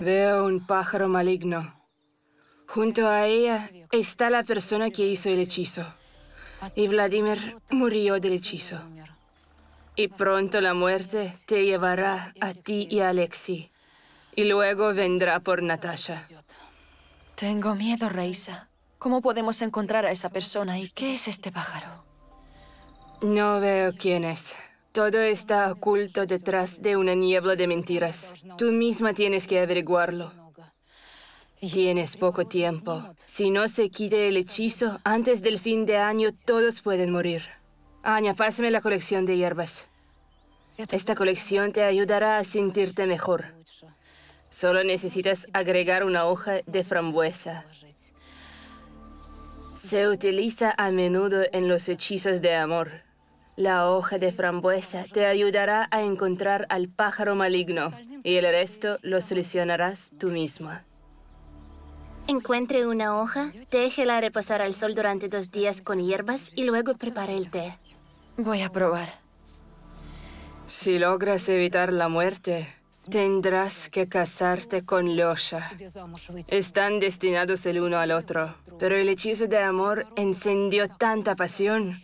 Veo un pájaro maligno. Junto a ella está la persona que hizo el hechizo. Y Vladimir murió del hechizo y pronto la muerte te llevará a ti y a Alexi. Y luego vendrá por Natasha. Tengo miedo, Reisa. ¿Cómo podemos encontrar a esa persona y qué es este pájaro? No veo quién es. Todo está oculto detrás de una niebla de mentiras. Tú misma tienes que averiguarlo. Tienes poco tiempo. Si no se quite el hechizo, antes del fin de año todos pueden morir. Aña, ah, pásame la colección de hierbas. Esta colección te ayudará a sentirte mejor. Solo necesitas agregar una hoja de frambuesa. Se utiliza a menudo en los hechizos de amor. La hoja de frambuesa te ayudará a encontrar al pájaro maligno y el resto lo solucionarás tú misma. Encuentre una hoja, déjela reposar al sol durante dos días con hierbas y luego prepare el té. Voy a probar. Si logras evitar la muerte, tendrás que casarte con Loya. Están destinados el uno al otro, pero el hechizo de amor encendió tanta pasión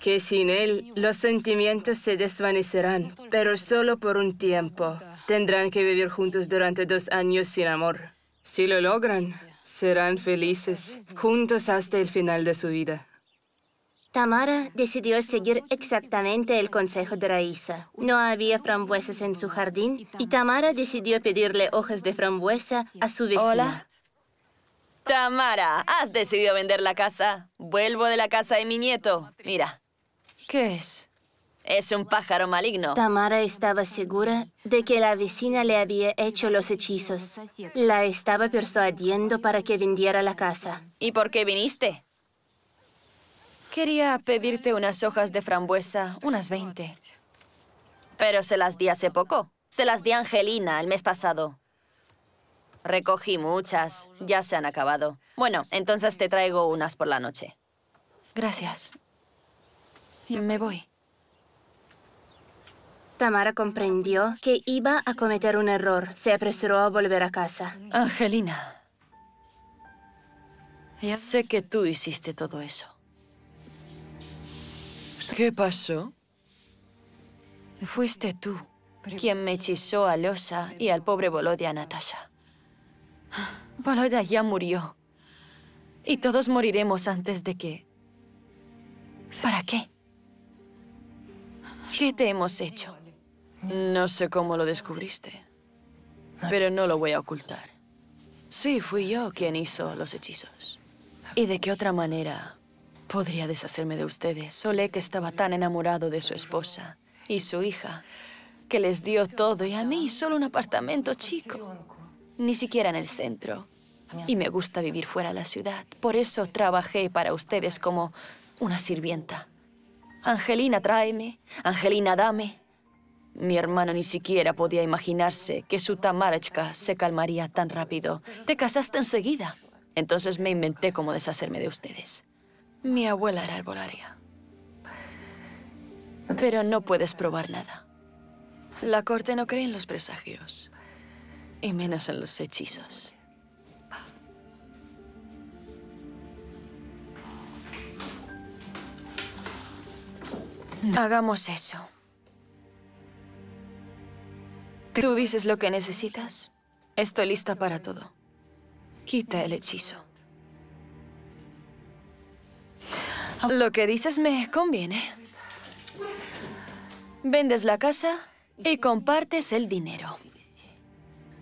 que sin él los sentimientos se desvanecerán, pero solo por un tiempo. Tendrán que vivir juntos durante dos años sin amor. Si lo logran, serán felices juntos hasta el final de su vida. Tamara decidió seguir exactamente el consejo de Raíza. No había frambuesas en su jardín y Tamara decidió pedirle hojas de frambuesa a su vecina. Hola. Tamara, has decidido vender la casa. Vuelvo de la casa de mi nieto. Mira. ¿Qué es? Es un pájaro maligno. Tamara estaba segura de que la vecina le había hecho los hechizos. La estaba persuadiendo para que vendiera la casa. ¿Y por qué viniste? Quería pedirte unas hojas de frambuesa, unas 20. Pero se las di hace poco. Se las di a Angelina el mes pasado. Recogí muchas. Ya se han acabado. Bueno, entonces te traigo unas por la noche. Gracias. Me voy. Tamara comprendió que iba a cometer un error. Se apresuró a volver a casa. Angelina. Sé que tú hiciste todo eso. ¿Qué pasó? Fuiste tú quien me hechizó a Losa y al pobre Volodia Natasha. Volodia ya murió. Y todos moriremos antes de que... ¿Para qué? ¿Qué te hemos hecho? No sé cómo lo descubriste, pero no lo voy a ocultar. Sí, fui yo quien hizo los hechizos. ¿Y de qué otra manera podría deshacerme de ustedes? Solé que estaba tan enamorado de su esposa y su hija que les dio todo y a mí solo un apartamento chico. Ni siquiera en el centro. Y me gusta vivir fuera de la ciudad. Por eso trabajé para ustedes como una sirvienta. Angelina, tráeme. Angelina, dame. Mi hermano ni siquiera podía imaginarse que su Tamarachka se calmaría tan rápido. Te casaste enseguida. Entonces me inventé cómo deshacerme de ustedes. Mi abuela era arbolaria. Pero no puedes probar nada. La corte no cree en los presagios. Y menos en los hechizos. Hagamos eso. Tú dices lo que necesitas. Estoy lista para todo. Quita el hechizo. Lo que dices me conviene. Vendes la casa y compartes el dinero.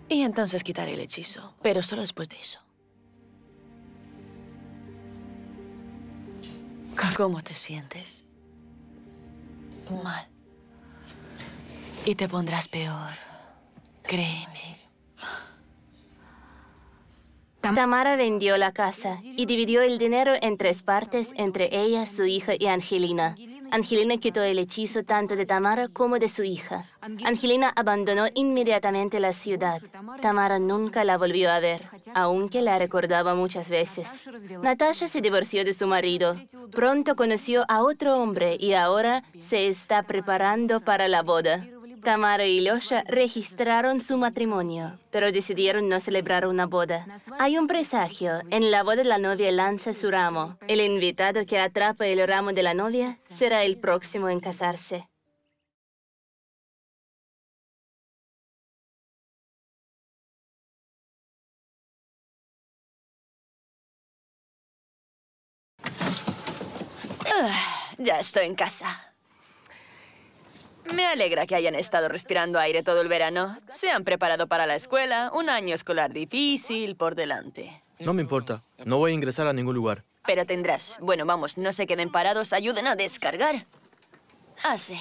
Y entonces quitaré el hechizo, pero solo después de eso. ¿Cómo te sientes? Mal. Y te pondrás peor. Créeme. Tamara vendió la casa y dividió el dinero en tres partes entre ella, su hija y Angelina. Angelina quitó el hechizo tanto de Tamara como de su hija. Angelina abandonó inmediatamente la ciudad. Tamara nunca la volvió a ver, aunque la recordaba muchas veces. Natasha se divorció de su marido. Pronto conoció a otro hombre y ahora se está preparando para la boda. Tamara y Losha registraron su matrimonio, pero decidieron no celebrar una boda. Hay un presagio. En la boda la novia lanza su ramo. El invitado que atrapa el ramo de la novia será el próximo en casarse. Ah, ya estoy en casa. Me alegra que hayan estado respirando aire todo el verano. Se han preparado para la escuela, un año escolar difícil por delante. No me importa, no voy a ingresar a ningún lugar. Pero tendrás. Bueno, vamos, no se queden parados, ayuden a descargar. Así.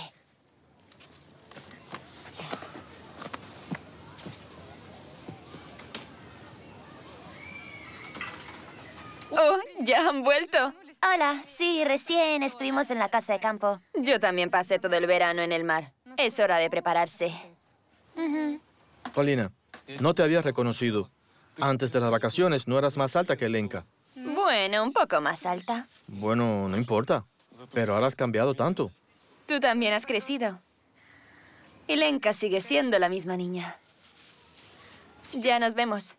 Oh, ya han vuelto. Hola, sí, recién estuvimos en la casa de campo. Yo también pasé todo el verano en el mar. Es hora de prepararse. Paulina, no te había reconocido. Antes de las vacaciones no eras más alta que Lenka. Bueno, un poco más alta. Bueno, no importa. Pero ahora has cambiado tanto. Tú también has crecido. Y Lenka sigue siendo la misma niña. Ya nos vemos.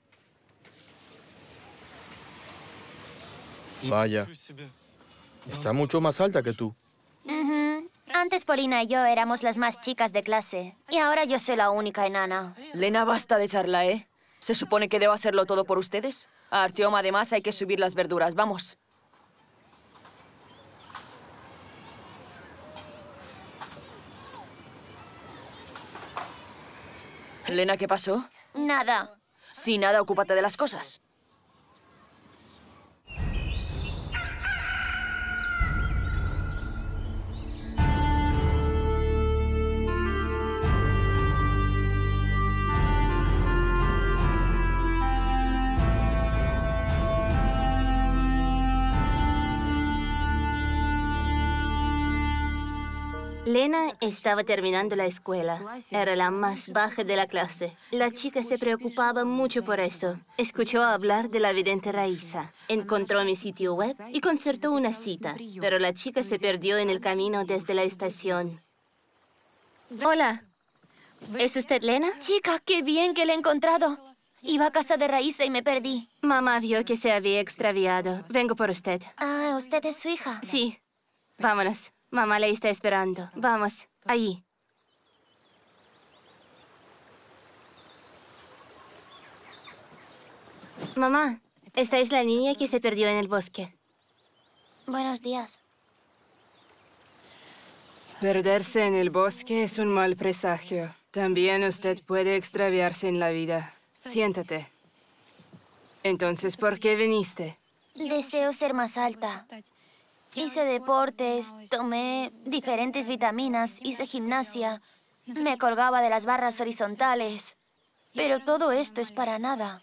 Vaya. Está mucho más alta que tú. Antes Polina y yo éramos las más chicas de clase. Y ahora yo soy la única enana. Lena, basta de charla, ¿eh? ¿Se supone que debo hacerlo todo por ustedes? A Artioma, además, hay que subir las verduras. Vamos. Lena, ¿qué pasó? Nada. Si nada, ocúpate de las cosas. Lena estaba terminando la escuela. Era la más baja de la clase. La chica se preocupaba mucho por eso. Escuchó hablar de la vidente Raíza. Encontró mi sitio web y concertó una cita. Pero la chica se perdió en el camino desde la estación. Hola. ¿Es usted Lena? Chica, qué bien que la he encontrado. Iba a casa de Raíza y me perdí. Mamá vio que se había extraviado. Vengo por usted. Ah, ¿usted es su hija? Sí. Vámonos. Mamá la está esperando. Vamos, allí. Mamá, esta es la niña que se perdió en el bosque. Buenos días. Perderse en el bosque es un mal presagio. También usted puede extraviarse en la vida. Siéntate. Entonces, ¿por qué viniste? Deseo ser más alta. Hice deportes, tomé diferentes vitaminas, hice gimnasia, me colgaba de las barras horizontales. Pero todo esto es para nada.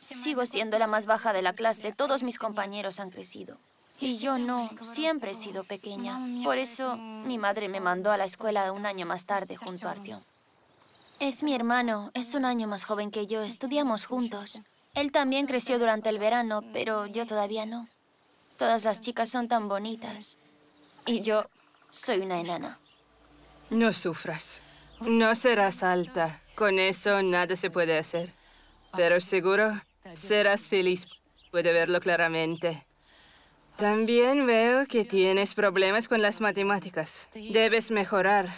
Sigo siendo la más baja de la clase. Todos mis compañeros han crecido. Y yo no. Siempre he sido pequeña. Por eso, mi madre me mandó a la escuela un año más tarde junto a Artyom. Es mi hermano. Es un año más joven que yo. Estudiamos juntos. Él también creció durante el verano, pero yo todavía no. Todas las chicas son tan bonitas. Y yo soy una enana. No sufras. No serás alta. Con eso nada se puede hacer. Pero seguro serás feliz. Puede verlo claramente. También veo que tienes problemas con las matemáticas. Debes mejorar.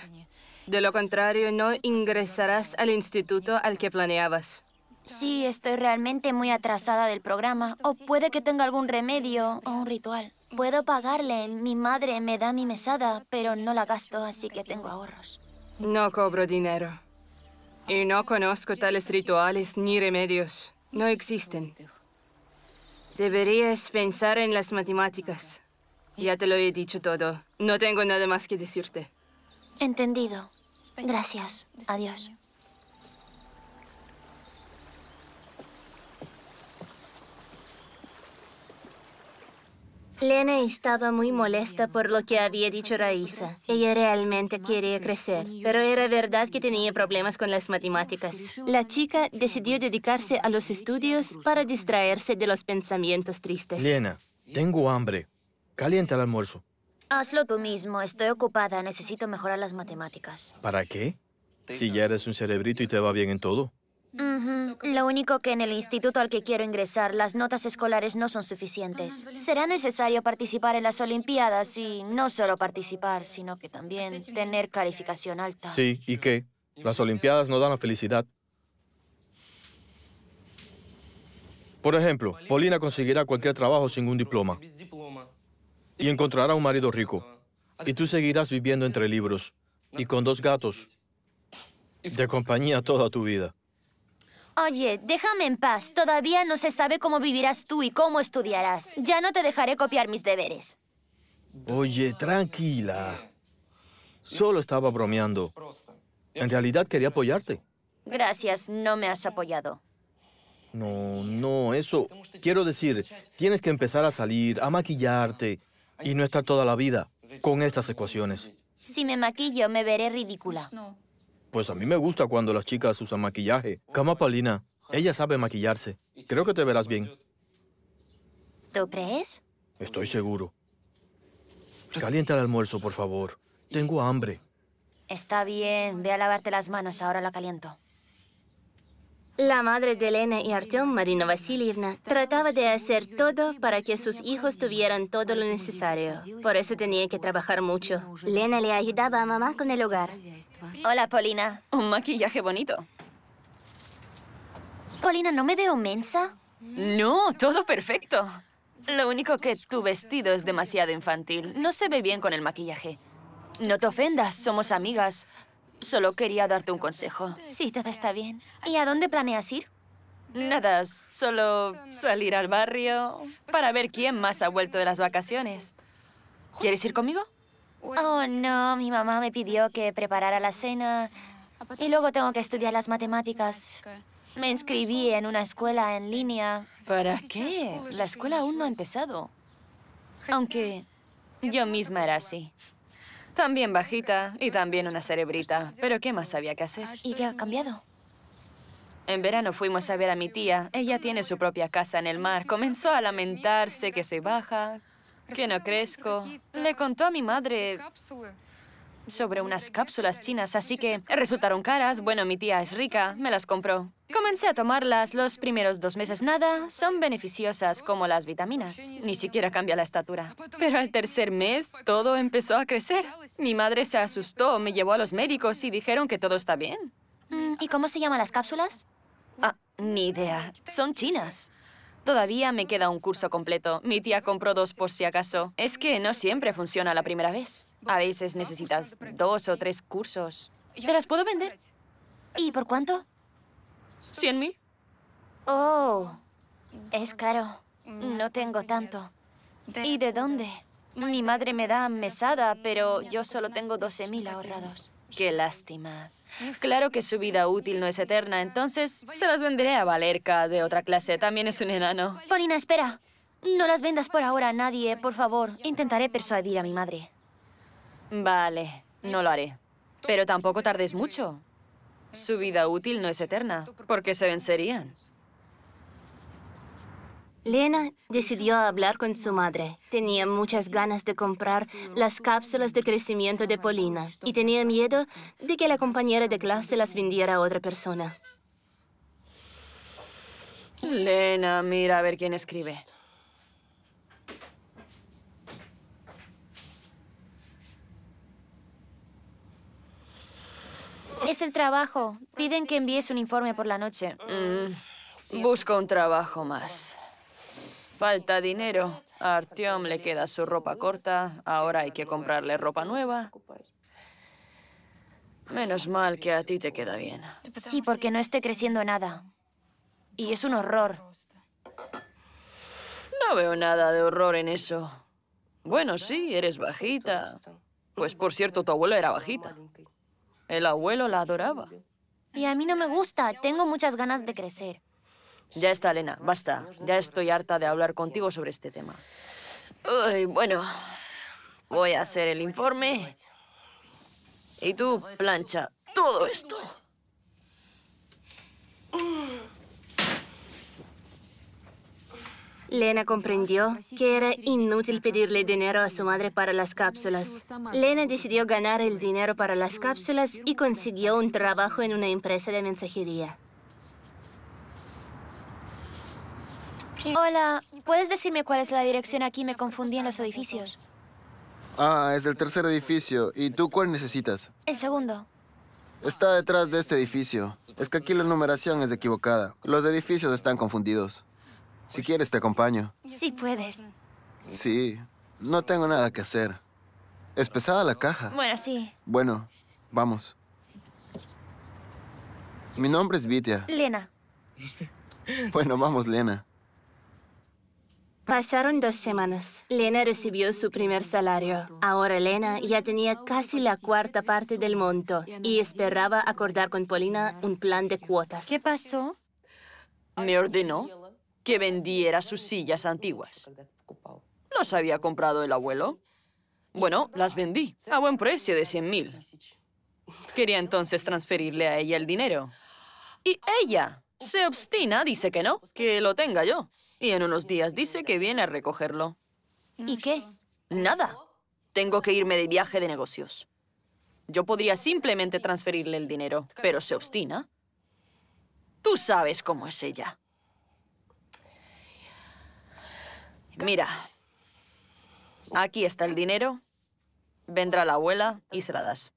De lo contrario, no ingresarás al instituto al que planeabas. Sí, estoy realmente muy atrasada del programa. O puede que tenga algún remedio o un ritual. Puedo pagarle. Mi madre me da mi mesada, pero no la gasto, así que tengo ahorros. No cobro dinero. Y no conozco tales rituales ni remedios. No existen. Deberías pensar en las matemáticas. Ya te lo he dicho todo. No tengo nada más que decirte. Entendido. Gracias. Adiós. Lena estaba muy molesta por lo que había dicho Raísa. Ella realmente quería crecer, pero era verdad que tenía problemas con las matemáticas. La chica decidió dedicarse a los estudios para distraerse de los pensamientos tristes. Lena, tengo hambre. Calienta el almuerzo. Hazlo tú mismo. Estoy ocupada. Necesito mejorar las matemáticas. ¿Para qué? Si ya eres un cerebrito y te va bien en todo. Lo único que en el instituto al que quiero ingresar, las notas escolares no son suficientes. Será necesario participar en las Olimpiadas y no solo participar, sino que también tener calificación alta. Sí, ¿y qué? Las Olimpiadas no dan la felicidad. Por ejemplo, Polina conseguirá cualquier trabajo sin un diploma y encontrará un marido rico. Ah, y tú seguirás viviendo entre libros y con dos gatos de compañía toda tu vida. Oye, déjame en paz. Todavía no se sabe cómo vivirás tú y cómo estudiarás. Ya no te dejaré copiar mis deberes. Oye, tranquila. Solo estaba bromeando. En realidad quería apoyarte. Gracias, no me has apoyado. No, no, eso... Quiero decir, tienes que empezar a salir, a maquillarte y no estar toda la vida con estas ecuaciones. Si me maquillo, me veré ridícula. Pues pues a mí me gusta cuando las chicas usan maquillaje. Cama Palina, ella sabe maquillarse. Creo que te verás bien. ¿Tú crees? Estoy seguro. Calienta el almuerzo, por favor. Tengo hambre. Está bien, ve a lavarte las manos, ahora la caliento. La madre de Lena y Artyom, Marina Vasilievna, trataba de hacer todo para que sus hijos tuvieran todo lo necesario. Por eso tenía que trabajar mucho. Lena le ayudaba a mamá con el hogar. Hola, Polina. Un maquillaje bonito. Polina, ¿no me veo mensa? No, todo perfecto. Lo único que tu vestido es demasiado infantil. No se ve bien con el maquillaje. No te ofendas, somos amigas. Solo quería darte un consejo. Sí, todo está bien. ¿Y a dónde planeas ir? Nada, solo salir al barrio para ver quién más ha vuelto de las vacaciones. ¿Quieres ir conmigo? Oh, no. Mi mamá me pidió que preparara la cena y luego tengo que estudiar las matemáticas. Me inscribí en una escuela en línea. ¿Para qué? La escuela aún no ha empezado. Aunque yo misma era así. También bajita y también una cerebrita. Pero ¿qué más había que hacer? ¿Y qué ha cambiado? En verano fuimos a ver a mi tía. Ella tiene su propia casa en el mar. Comenzó a lamentarse que soy baja, que no crezco. Le contó a mi madre sobre unas cápsulas chinas, así que resultaron caras. Bueno, mi tía es rica, me las compró. Comencé a tomarlas los primeros dos meses nada. Son beneficiosas como las vitaminas. Ni siquiera cambia la estatura. Pero al tercer mes, todo empezó a crecer. Mi madre se asustó, me llevó a los médicos y dijeron que todo está bien. Mm, ¿Y cómo se llaman las cápsulas? Ah, ni idea. Son chinas. Todavía me queda un curso completo. Mi tía compró dos por si acaso. Es que no siempre funciona la primera vez. A veces necesitas dos o tres cursos. ¿Te las puedo vender? ¿Y por cuánto? ¿Cien mil? Oh, es caro. No tengo tanto. ¿Y de dónde? Mi madre me da mesada, pero yo solo tengo 12.000 ahorrados. Qué lástima. Claro que su vida útil no es eterna, entonces se las venderé a Valerka de otra clase. También es un enano. Polina, espera. No las vendas por ahora a nadie, por favor. Intentaré persuadir a mi madre. Vale, no lo haré. Pero tampoco tardes mucho. Su vida útil no es eterna, porque se vencerían. Lena decidió hablar con su madre. Tenía muchas ganas de comprar las cápsulas de crecimiento de Polina y tenía miedo de que la compañera de clase las vendiera a otra persona. Lena, mira a ver quién escribe. Es el trabajo. Piden que envíes un informe por la noche. Mm, busco un trabajo más. Falta dinero. A Artyom le queda su ropa corta. Ahora hay que comprarle ropa nueva. Menos mal que a ti te queda bien. Sí, porque no esté creciendo nada. Y es un horror. No veo nada de horror en eso. Bueno, sí, eres bajita. Pues por cierto, tu abuela era bajita. El abuelo la adoraba. Y a mí no me gusta. Tengo muchas ganas de crecer. Ya está, Elena. Basta. Ya estoy harta de hablar contigo sobre este tema. bueno, voy a hacer el informe. Y tú plancha todo esto. Lena comprendió que era inútil pedirle dinero a su madre para las cápsulas. Lena decidió ganar el dinero para las cápsulas y consiguió un trabajo en una empresa de mensajería. Hola, ¿puedes decirme cuál es la dirección aquí? Me confundí en los edificios. Ah, es el tercer edificio. ¿Y tú cuál necesitas? El segundo. Está detrás de este edificio. Es que aquí la numeración es equivocada. Los edificios están confundidos. Si quieres, te acompaño. Sí, puedes. Sí, no tengo nada que hacer. Es pesada la caja. Bueno, sí. Bueno, vamos. Mi nombre es Vitia. Lena. Bueno, vamos, Lena. Pasaron dos semanas. Lena recibió su primer salario. Ahora Lena ya tenía casi la cuarta parte del monto y esperaba acordar con Polina un plan de cuotas. ¿Qué pasó? Me ordenó que vendiera sus sillas antiguas. ¿Las había comprado el abuelo? Bueno, las vendí a buen precio de 100.000. Quería entonces transferirle a ella el dinero. Y ella se obstina, dice que no, que lo tenga yo. Y en unos días dice que viene a recogerlo. ¿Y qué? Nada. Tengo que irme de viaje de negocios. Yo podría simplemente transferirle el dinero, pero se obstina. Tú sabes cómo es ella. Mira, aquí está el dinero. Vendrá la abuela y se la das.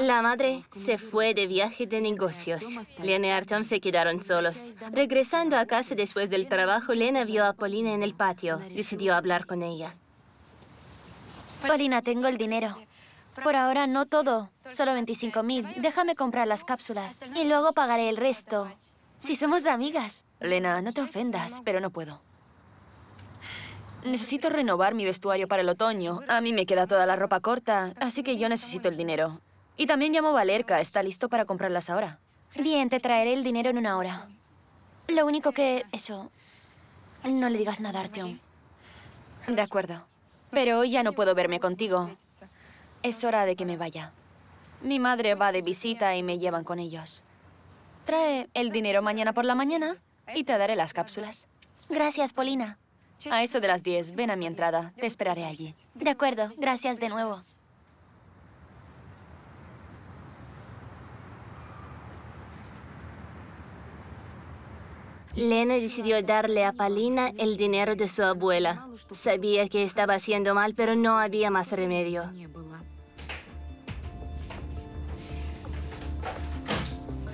La madre se fue de viaje de negocios. Lena y Artem se quedaron solos. Regresando a casa después del trabajo, Lena vio a Polina en el patio. Decidió hablar con ella. Paulina, tengo el dinero. Por ahora no todo, solo 25.000. Déjame comprar las cápsulas y luego pagaré el resto. Si somos amigas. Lena, no te ofendas, pero no puedo. Necesito renovar mi vestuario para el otoño. A mí me queda toda la ropa corta, así que yo necesito el dinero. Y también llamo Valerka. Está listo para comprarlas ahora. Bien, te traeré el dinero en una hora. Lo único que... eso... No le digas nada, Artyom. De acuerdo. Pero hoy ya no puedo verme contigo. Es hora de que me vaya. Mi madre va de visita y me llevan con ellos. Trae el dinero mañana por la mañana y te daré las cápsulas. Gracias, Polina. A eso de las 10, ven a mi entrada. Te esperaré allí. De acuerdo. Gracias de nuevo. Lena decidió darle a Palina el dinero de su abuela. Sabía que estaba haciendo mal, pero no había más remedio.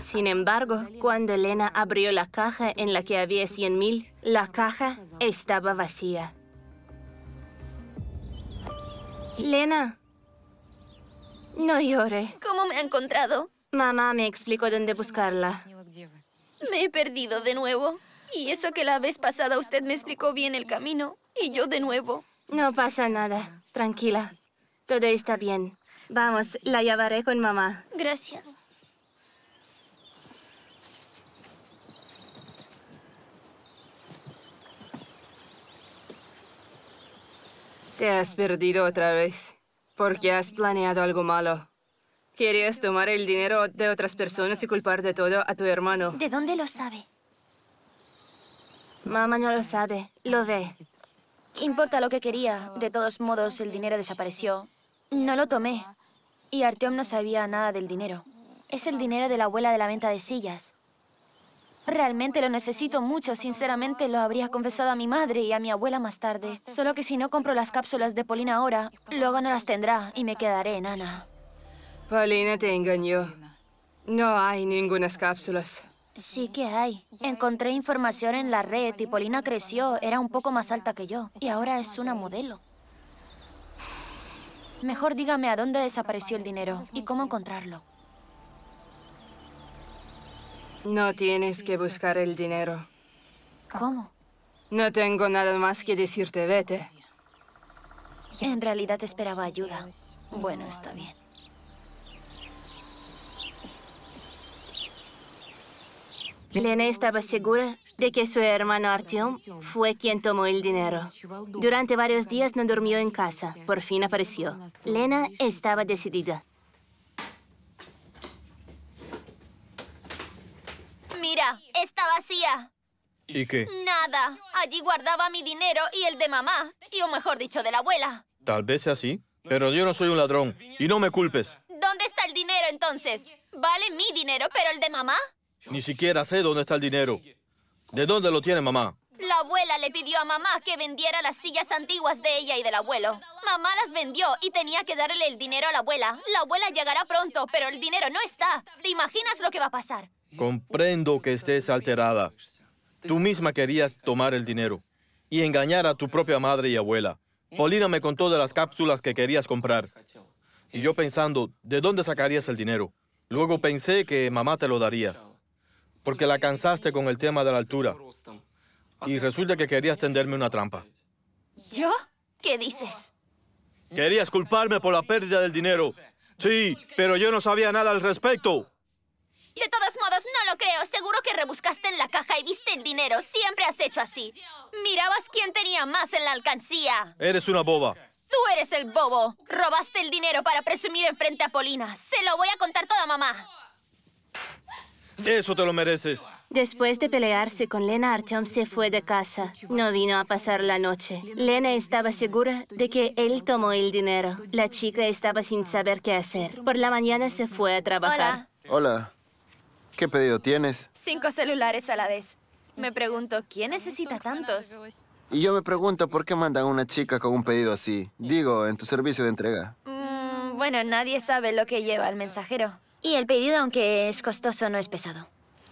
Sin embargo, cuando Elena abrió la caja en la que había 100.000, la caja estaba vacía. Lena, no llore. ¿Cómo me ha encontrado? Mamá me explicó dónde buscarla. Me he perdido de nuevo. Y eso que la vez pasada usted me explicó bien el camino. Y yo de nuevo. No pasa nada. Tranquila. Todo está bien. Vamos, la llevaré con mamá. Gracias. Te has perdido otra vez. Porque has planeado algo malo. Quieres tomar el dinero de otras personas y culpar de todo a tu hermano. ¿De dónde lo sabe? Mamá no lo sabe, lo ve. Importa lo que quería. De todos modos, el dinero desapareció. No lo tomé. Y Artyom no sabía nada del dinero. Es el dinero de la abuela de la venta de sillas. Realmente lo necesito mucho. Sinceramente, lo habría confesado a mi madre y a mi abuela más tarde. Solo que si no compro las cápsulas de Polina ahora, luego no las tendrá y me quedaré enana. Paulina te engañó. No hay ningunas cápsulas. Sí que hay. Encontré información en la red y Paulina creció. Era un poco más alta que yo. Y ahora es una modelo. Mejor dígame a dónde desapareció el dinero y cómo encontrarlo. No tienes que buscar el dinero. ¿Cómo? No tengo nada más que decirte. Vete. En realidad esperaba ayuda. Bueno, está bien. Lena estaba segura de que su hermano Artyom fue quien tomó el dinero. Durante varios días no durmió en casa. Por fin apareció. Lena estaba decidida. Mira, está vacía. ¿Y qué? Nada. Allí guardaba mi dinero y el de mamá, y o mejor dicho, de la abuela. Tal vez sea así, pero yo no soy un ladrón, y no me culpes. ¿Dónde está el dinero entonces? Vale mi dinero, pero el de mamá. Ni siquiera sé dónde está el dinero. ¿De dónde lo tiene mamá? La abuela le pidió a mamá que vendiera las sillas antiguas de ella y del abuelo. Mamá las vendió y tenía que darle el dinero a la abuela. La abuela llegará pronto, pero el dinero no está. ¿Te imaginas lo que va a pasar? Comprendo que estés alterada. Tú misma querías tomar el dinero y engañar a tu propia madre y abuela. Paulina me contó de las cápsulas que querías comprar. Y yo pensando, ¿de dónde sacarías el dinero? Luego pensé que mamá te lo daría porque la cansaste con el tema de la altura. Y resulta que querías tenderme una trampa. ¿Yo? ¿Qué dices? Querías culparme por la pérdida del dinero. Sí, pero yo no sabía nada al respecto. De todos modos, no lo creo. Seguro que rebuscaste en la caja y viste el dinero. Siempre has hecho así. Mirabas quién tenía más en la alcancía. Eres una boba. Tú eres el bobo. Robaste el dinero para presumir enfrente a Polina. Se lo voy a contar toda mamá. Eso te lo mereces. Después de pelearse con Lena, Artyom se fue de casa. No vino a pasar la noche. Lena estaba segura de que él tomó el dinero. La chica estaba sin saber qué hacer. Por la mañana se fue a trabajar. Hola. ¿Qué pedido tienes? Cinco celulares a la vez. Me pregunto, ¿quién necesita tantos? Y yo me pregunto, ¿por qué mandan a una chica con un pedido así? Digo, en tu servicio de entrega. Mm, bueno, nadie sabe lo que lleva el mensajero. Y el pedido, aunque es costoso, no es pesado.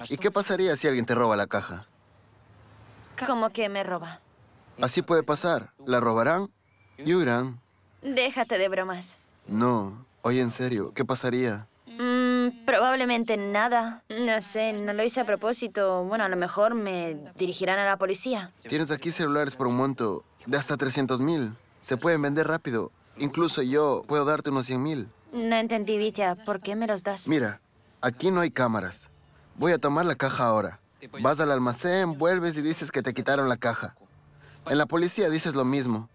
¿Y qué pasaría si alguien te roba la caja? Como que me roba? Así puede pasar. La robarán y huirán. Déjate de bromas. No. Oye, en serio, ¿qué pasaría? Mm, probablemente nada. No sé, no lo hice a propósito. Bueno, a lo mejor me dirigirán a la policía. Tienes aquí celulares por un monto de hasta 300 mil. Se pueden vender rápido. Incluso yo puedo darte unos 100.000. mil. No entendí, Vicia. ¿Por qué me los das? Mira, aquí no hay cámaras. Voy a tomar la caja ahora. Vas al almacén, vuelves y dices que te quitaron la caja. En la policía dices lo mismo.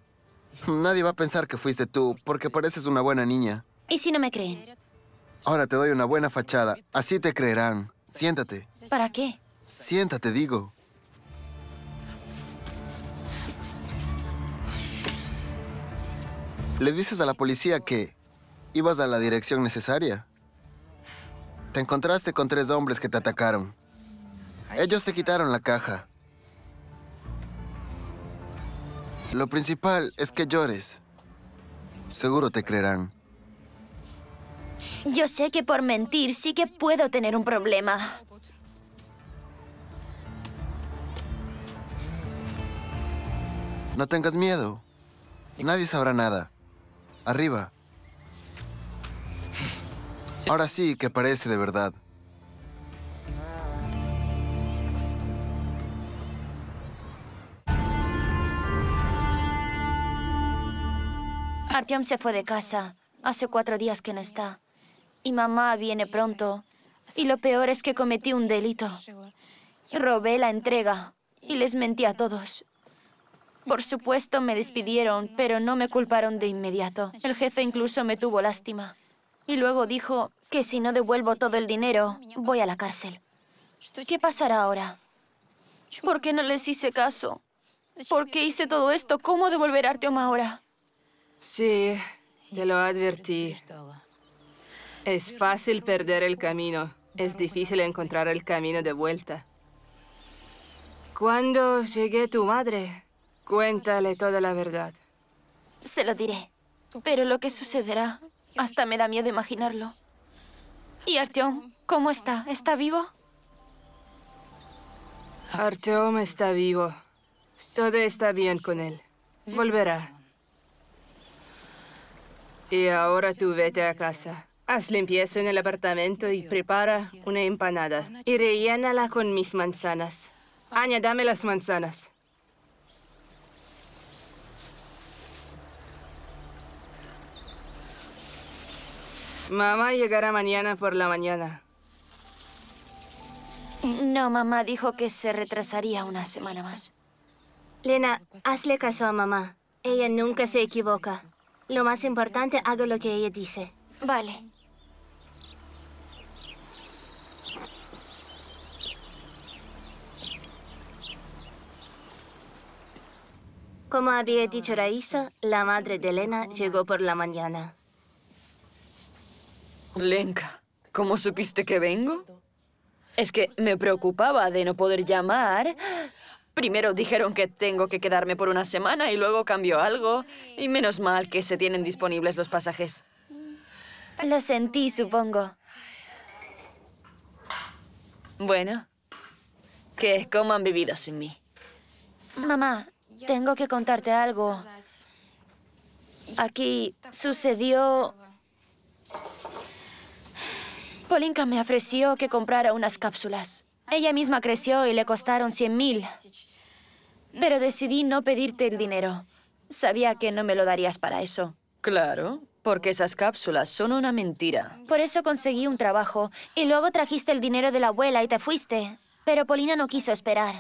Nadie va a pensar que fuiste tú, porque pareces una buena niña. ¿Y si no me creen? Ahora te doy una buena fachada. Así te creerán. Siéntate. ¿Para qué? Siéntate, digo. Le dices a la policía que Ibas a la dirección necesaria. Te encontraste con tres hombres que te atacaron. Ellos te quitaron la caja. Lo principal es que llores. Seguro te creerán. Yo sé que por mentir sí que puedo tener un problema. No tengas miedo. Nadie sabrá nada. Arriba. Ahora sí que parece de verdad. Artyom se fue de casa. Hace cuatro días que no está. Y mamá viene pronto. Y lo peor es que cometí un delito. Robé la entrega y les mentí a todos. Por supuesto, me despidieron, pero no me culparon de inmediato. El jefe incluso me tuvo lástima. Y luego dijo que si no devuelvo todo el dinero, voy a la cárcel. ¿Qué pasará ahora? ¿Por qué no les hice caso? ¿Por qué hice todo esto? ¿Cómo devolver a Artyom ahora? Sí, te lo advertí. Es fácil perder el camino. Es difícil encontrar el camino de vuelta. Cuando llegue tu madre, cuéntale toda la verdad. Se lo diré. Pero lo que sucederá hasta me da miedo imaginarlo. ¿Y Artyom? ¿Cómo está? ¿Está vivo? Artyom está vivo. Todo está bien con él. Volverá. Y ahora tú vete a casa. Haz limpieza en el apartamento y prepara una empanada. Y rellénala con mis manzanas. Añádame las manzanas. Mamá llegará mañana por la mañana. No, mamá dijo que se retrasaría una semana más. Lena, hazle caso a mamá. Ella nunca se equivoca. Lo más importante, haga lo que ella dice. Vale. Como había dicho Raisa, la madre de Lena llegó por la mañana. Lenka, ¿cómo supiste que vengo? Es que me preocupaba de no poder llamar. Primero dijeron que tengo que quedarme por una semana y luego cambió algo. Y menos mal que se tienen disponibles los pasajes. Lo sentí, supongo. Bueno, ¿qué? ¿Cómo han vivido sin mí. Mamá, tengo que contarte algo. Aquí sucedió Polinka me ofreció que comprara unas cápsulas. Ella misma creció y le costaron 100.000. mil. Pero decidí no pedirte el dinero. Sabía que no me lo darías para eso. Claro, porque esas cápsulas son una mentira. Por eso conseguí un trabajo. Y luego trajiste el dinero de la abuela y te fuiste. Pero Polina no quiso esperar.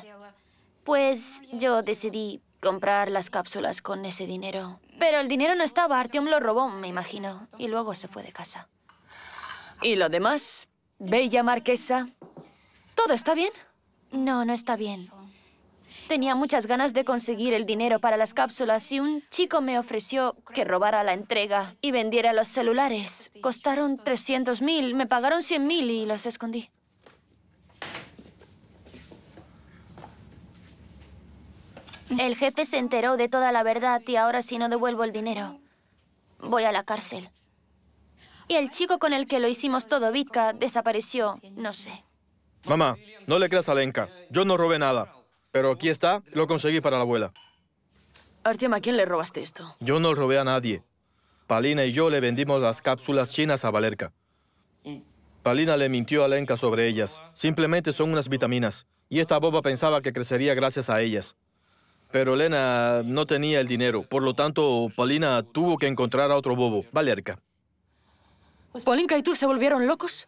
Pues yo decidí comprar las cápsulas con ese dinero. Pero el dinero no estaba, Artyom lo robó, me imagino. Y luego se fue de casa. ¿Y lo demás? Bella Marquesa. ¿Todo está bien? No, no está bien. Tenía muchas ganas de conseguir el dinero para las cápsulas y un chico me ofreció que robara la entrega y vendiera los celulares. Costaron 300.000, me pagaron 100.000 y los escondí. El jefe se enteró de toda la verdad y ahora si no devuelvo el dinero, voy a la cárcel. Y el chico con el que lo hicimos todo, Vitka, desapareció. No sé. Mamá, no le creas a Lenka. Yo no robé nada. Pero aquí está, lo conseguí para la abuela. Artyom, ¿a quién le robaste esto? Yo no robé a nadie. Palina y yo le vendimos las cápsulas chinas a Valerka. Palina le mintió a Lenka sobre ellas. Simplemente son unas vitaminas. Y esta boba pensaba que crecería gracias a ellas. Pero Lena no tenía el dinero. Por lo tanto, Palina tuvo que encontrar a otro bobo, Valerka. Pues Polinka y tú se volvieron locos.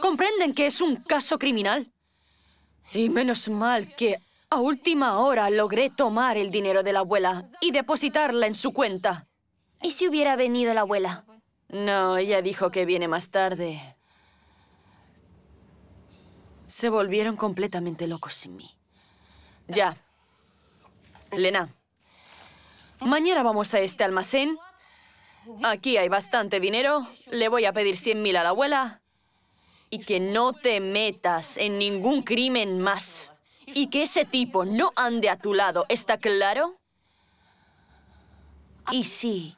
¿Comprenden que es un caso criminal? Y menos mal que a última hora logré tomar el dinero de la abuela y depositarla en su cuenta. ¿Y si hubiera venido la abuela? No, ella dijo que viene más tarde. Se volvieron completamente locos sin mí. Ya. Lena, mañana vamos a este almacén aquí hay bastante dinero, le voy a pedir 100.000 a la abuela y que no te metas en ningún crimen más. Y que ese tipo no ande a tu lado, ¿está claro? Y si...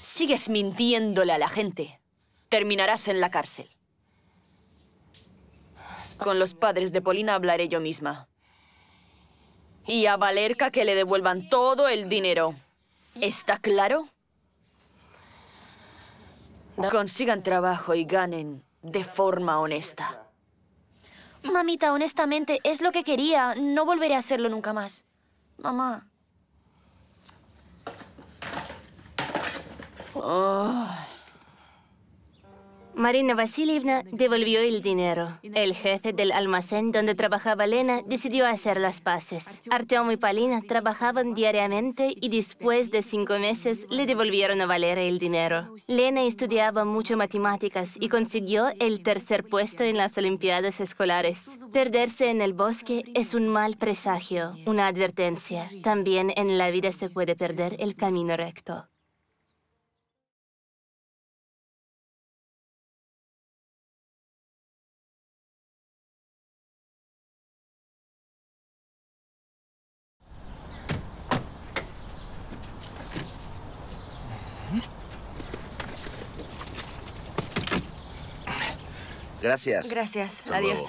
sigues mintiéndole a la gente, terminarás en la cárcel. Con los padres de Polina hablaré yo misma. Y a Valerca que le devuelvan todo el dinero. ¿Está claro? Consigan trabajo y ganen de forma honesta. Mamita, honestamente, es lo que quería. No volveré a hacerlo nunca más. Mamá. Marina Vasilievna devolvió el dinero. El jefe del almacén donde trabajaba Lena decidió hacer las paces. Arteomo y Palina trabajaban diariamente y después de cinco meses le devolvieron a Valera el dinero. Lena estudiaba mucho matemáticas y consiguió el tercer puesto en las Olimpiadas escolares. Perderse en el bosque es un mal presagio, una advertencia. También en la vida se puede perder el camino recto. Gracias. Gracias. Adiós.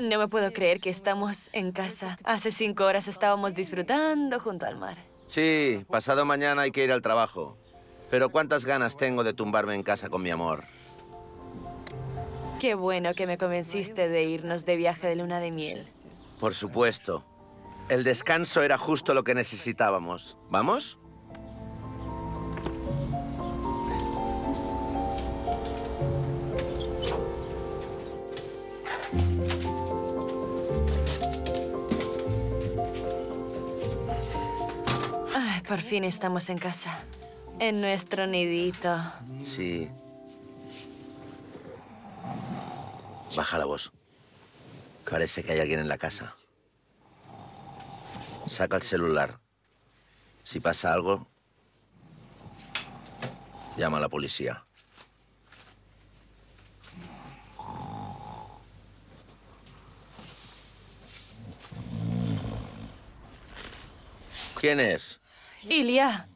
No me puedo creer que estamos en casa. Hace cinco horas estábamos disfrutando junto al mar. Sí, pasado mañana hay que ir al trabajo. Pero cuántas ganas tengo de tumbarme en casa con mi amor. Qué bueno que me convenciste de irnos de viaje de luna de miel. Por supuesto. El descanso era justo lo que necesitábamos. ¿Vamos? por fin estamos en casa. En nuestro nidito. Sí. Baja la voz. Parece que hay alguien en la casa. Saca el celular. Si pasa algo, llama a la policía. ¿Quién es? Ilia.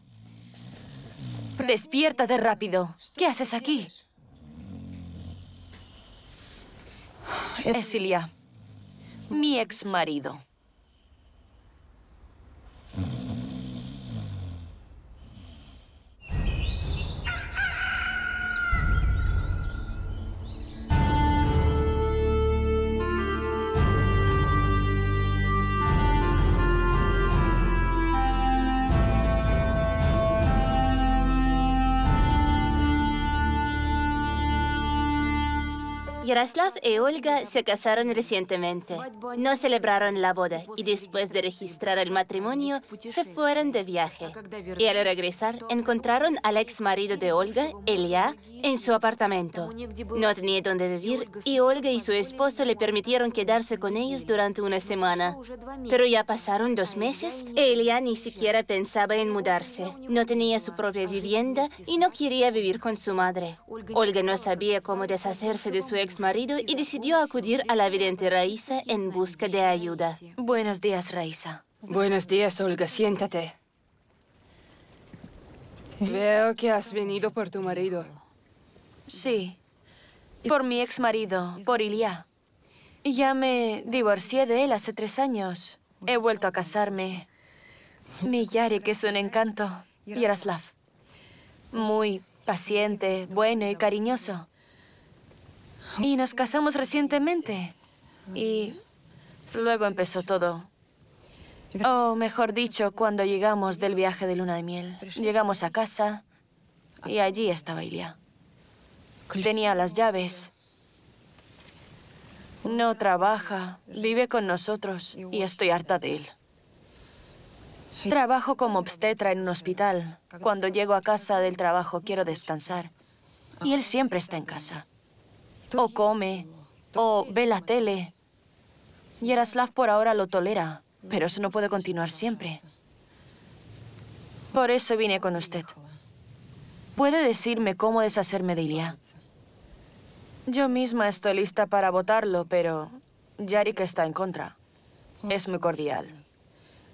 Despiértate rápido. ¿Qué haces aquí? Es Ilia. Mi ex marido. Kraslav y e Olga se casaron recientemente. No celebraron la boda y después de registrar el matrimonio se fueron de viaje. Y al regresar encontraron al ex marido de Olga, Elia, en su apartamento. No tenía dónde vivir y Olga y su esposo le permitieron quedarse con ellos durante una semana. Pero ya pasaron dos meses y Elia ni siquiera pensaba en mudarse. No tenía su propia vivienda y no quería vivir con su madre. Olga no sabía cómo deshacerse de su ex marido y decidió acudir a la vidente Raíza en busca de ayuda. Buenos días, Raíza. Buenos días, Olga. Siéntate. Veo que has venido por tu marido. Sí. Por mi ex marido, por Ilya. Ya me divorcié de él hace tres años. He vuelto a casarme. Mi Yarek es un encanto. Yaroslav. Muy paciente, bueno y cariñoso. Y nos casamos recientemente. Y luego empezó todo. O mejor dicho, cuando llegamos del viaje de luna de miel. Llegamos a casa y allí estaba Ilya. Tenía las llaves. No trabaja, vive con nosotros y estoy harta de él. Trabajo como obstetra en un hospital. Cuando llego a casa del trabajo quiero descansar. Y él siempre está en casa o come, o ve la tele. Yaroslav por ahora lo tolera, pero eso no puede continuar siempre. Por eso vine con usted. ¿Puede decirme cómo deshacerme de Ilya? Yo misma estoy lista para votarlo, pero Yarik está en contra. Es muy cordial.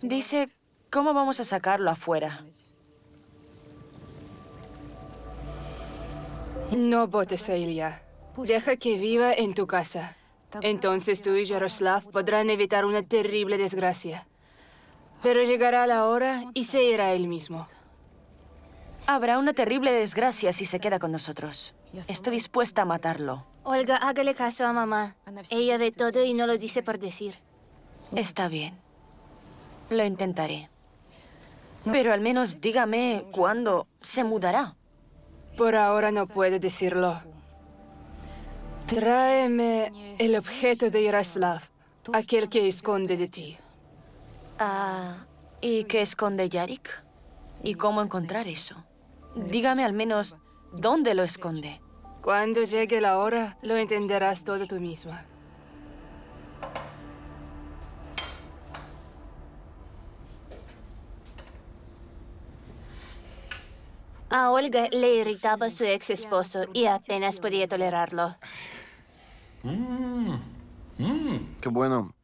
Dice, ¿cómo vamos a sacarlo afuera? No votes a Ilya. Deja que viva en tu casa. Entonces tú y Yaroslav podrán evitar una terrible desgracia. Pero llegará la hora y se irá él mismo. Habrá una terrible desgracia si se queda con nosotros. Estoy dispuesta a matarlo. Olga, hágale caso a mamá. Ella ve todo y no lo dice por decir. Está bien. Lo intentaré. Pero al menos dígame cuándo se mudará. Por ahora no puedo decirlo. Tráeme el objeto de Iraslav, aquel que esconde de ti. Ah, ¿y qué esconde Yarik? ¿Y cómo encontrar eso? Dígame al menos, ¿dónde lo esconde? Cuando llegue la hora, lo entenderás todo tú misma. A Olga le irritaba su ex esposo y apenas podía tolerarlo. Mmm. Mmm. Qué bueno.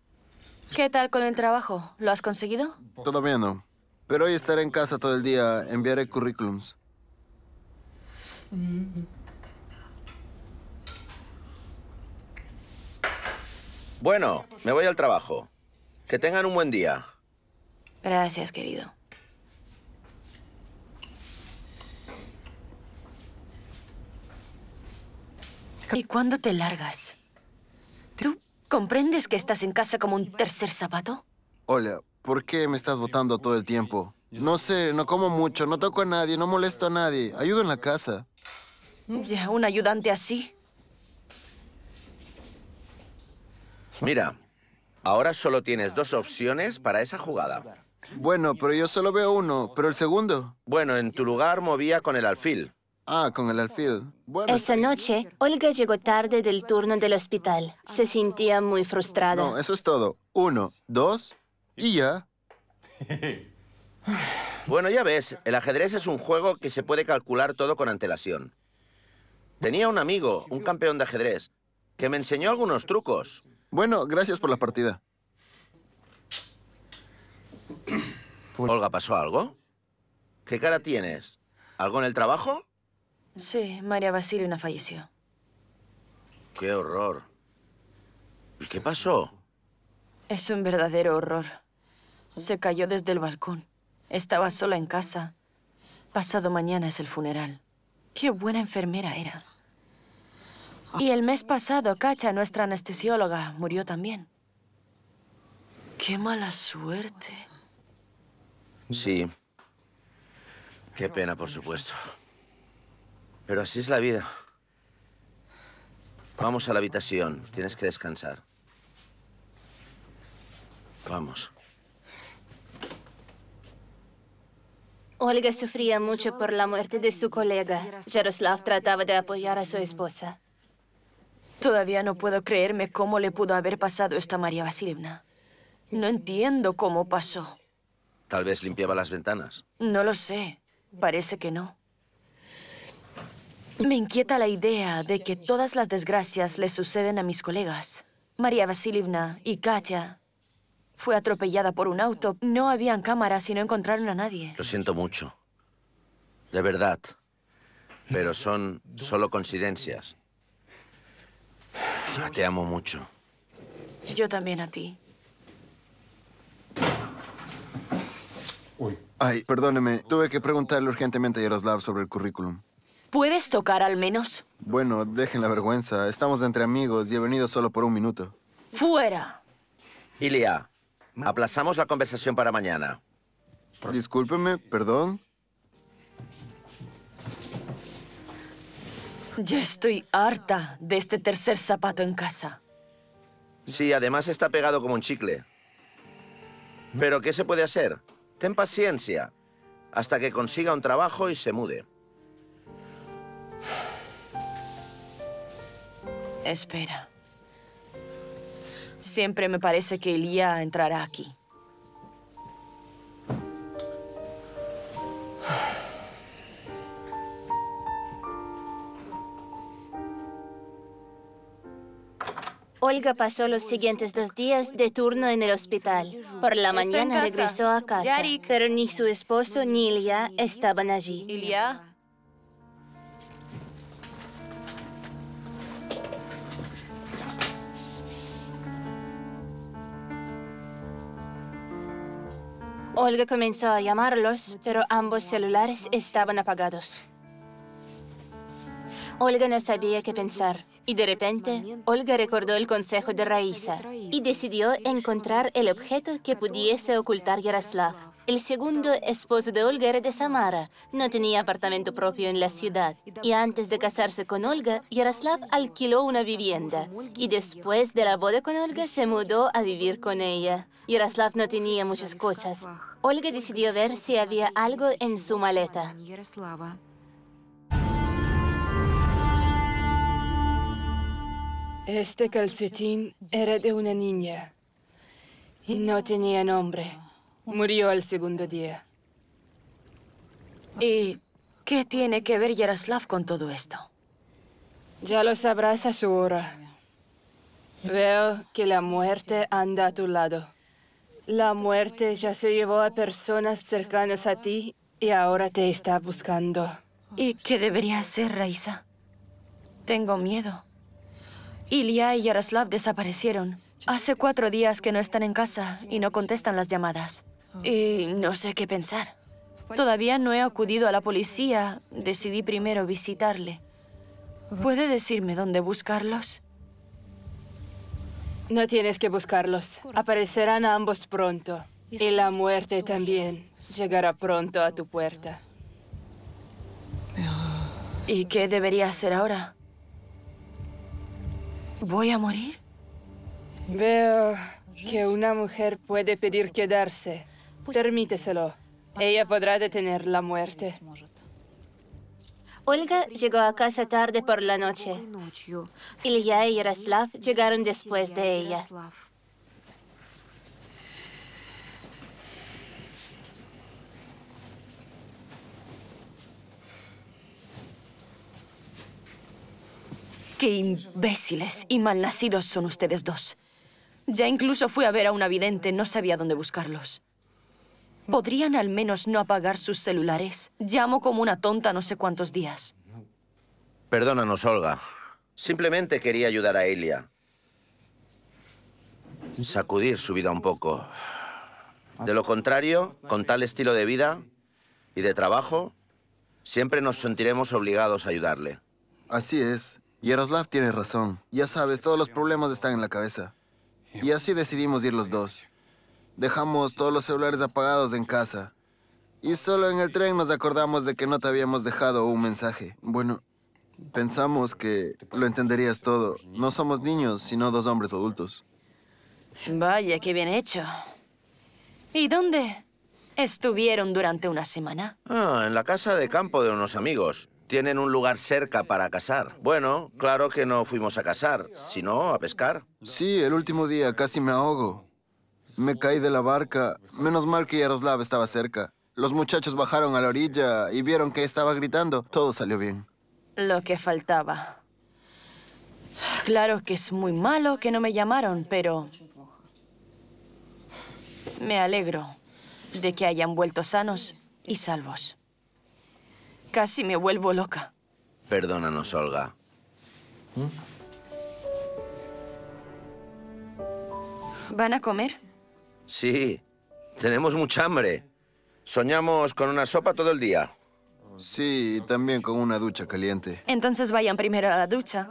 ¿Qué tal con el trabajo? ¿Lo has conseguido? Todavía no. Pero hoy estaré en casa todo el día. Enviaré currículums. Bueno, me voy al trabajo. Que tengan un buen día. Gracias, querido. ¿Y cuándo te largas? ¿Tú comprendes que estás en casa como un tercer zapato? Hola, ¿por qué me estás botando todo el tiempo? No sé, no como mucho, no toco a nadie, no molesto a nadie. Ayudo en la casa. Ya, un ayudante así. Mira, ahora solo tienes dos opciones para esa jugada. Bueno, pero yo solo veo uno, pero el segundo. Bueno, en tu lugar movía con el alfil. Ah, con el alfil. Esa noche, Olga llegó tarde del turno del hospital. Se sentía muy frustrada. No, eso es todo. Uno, dos y ya. Bueno, ya ves, el ajedrez es un juego que se puede calcular todo con antelación. Tenía un amigo, un campeón de ajedrez, que me enseñó algunos trucos. Bueno, gracias por la partida. Olga, ¿pasó algo? ¿Qué cara tienes? ¿Algo en el trabajo? Sí, María Basilina falleció. ¡Qué horror! ¿Y ¿Qué pasó? Es un verdadero horror. Se cayó desde el balcón. Estaba sola en casa. Pasado mañana es el funeral. ¡Qué buena enfermera era! Y el mes pasado, Cacha, nuestra anestesióloga, murió también. ¡Qué mala suerte! Sí. Qué pena, por supuesto. Pero así es la vida. Vamos a la habitación. Tienes que descansar. Vamos. Olga sufría mucho por la muerte de su colega. Yaroslav trataba de apoyar a su esposa. Todavía no puedo creerme cómo le pudo haber pasado esta María Vasilievna. No entiendo cómo pasó. Tal vez limpiaba las ventanas. No lo sé. Parece que no. Me inquieta la idea de que todas las desgracias le suceden a mis colegas. María Vasilivna y Katia fue atropellada por un auto. No habían cámaras y no encontraron a nadie. Lo siento mucho. De verdad. Pero son solo coincidencias. Te amo mucho. Yo también a ti. Ay, perdóneme. Tuve que preguntarle urgentemente a Yaroslav sobre el currículum. ¿Puedes tocar al menos? Bueno, dejen la vergüenza. Estamos entre amigos y he venido solo por un minuto. ¡Fuera! Ilia, aplazamos la conversación para mañana. Discúlpeme, perdón. Ya estoy harta de este tercer zapato en casa. Sí, además está pegado como un chicle. ¿Pero qué se puede hacer? Ten paciencia hasta que consiga un trabajo y se mude. Espera. Siempre me parece que Ilya entrará aquí. Olga pasó los siguientes dos días de turno en el hospital. Por la mañana regresó a casa, pero ni su esposo ni Ilya estaban allí. ¿Ilya? Olga comenzó a llamarlos, pero ambos celulares estaban apagados. Olga no sabía qué pensar. Y de repente, Olga recordó el consejo de Raisa y decidió encontrar el objeto que pudiese ocultar Yaroslav. El segundo esposo de Olga era de Samara. No tenía apartamento propio en la ciudad. Y antes de casarse con Olga, Yaroslav alquiló una vivienda. Y después de la boda con Olga, se mudó a vivir con ella. Yaroslav no tenía muchas cosas. Olga decidió ver si había algo en su maleta. Este calcetín era de una niña. No tenía nombre. Murió al segundo día. ¿Y qué tiene que ver Yaroslav con todo esto? Ya lo sabrás a su hora. Veo que la muerte anda a tu lado. La muerte ya se llevó a personas cercanas a ti y ahora te está buscando. ¿Y qué debería hacer, Raisa? Tengo miedo. Ilya y Yaroslav desaparecieron. Hace cuatro días que no están en casa y no contestan las llamadas. Y no sé qué pensar. Todavía no he acudido a la policía. Decidí primero visitarle. ¿Puede decirme dónde buscarlos? No tienes que buscarlos. Aparecerán ambos pronto. Y la muerte también llegará pronto a tu puerta. ¿Y qué debería hacer ahora? ¿Voy a morir? Veo que una mujer puede pedir quedarse. Permíteselo. Ella podrá detener la muerte. Olga llegó a casa tarde por la noche. Ilya y Yaroslav llegaron después de ella. Qué imbéciles y malnacidos son ustedes dos. Ya incluso fui a ver a un vidente, no sabía dónde buscarlos. ¿Podrían al menos no apagar sus celulares? Llamo como una tonta no sé cuántos días. Perdónanos, Olga. Simplemente quería ayudar a Elia. Sacudir su vida un poco. De lo contrario, con tal estilo de vida y de trabajo, siempre nos sentiremos obligados a ayudarle. Así es. Yaroslav tiene razón. Ya sabes, todos los problemas están en la cabeza. Y así decidimos ir los dos. Dejamos todos los celulares apagados en casa. Y solo en el tren nos acordamos de que no te habíamos dejado un mensaje. Bueno, pensamos que lo entenderías todo. No somos niños, sino dos hombres adultos. Vaya, qué bien hecho. ¿Y dónde estuvieron durante una semana? Ah, en la casa de campo de unos amigos. Tienen un lugar cerca para cazar. Bueno, claro que no fuimos a cazar, sino a pescar. Sí, el último día casi me ahogo. Me caí de la barca. Menos mal que Yaroslav estaba cerca. Los muchachos bajaron a la orilla y vieron que estaba gritando. Todo salió bien. Lo que faltaba. Claro que es muy malo que no me llamaron, pero... Me alegro de que hayan vuelto sanos y salvos. Casi me vuelvo loca. Perdónanos, Olga. ¿Mm? ¿Van a comer? Sí. Tenemos mucha hambre. Soñamos con una sopa todo el día. Sí, también con una ducha caliente. Entonces vayan primero a la ducha.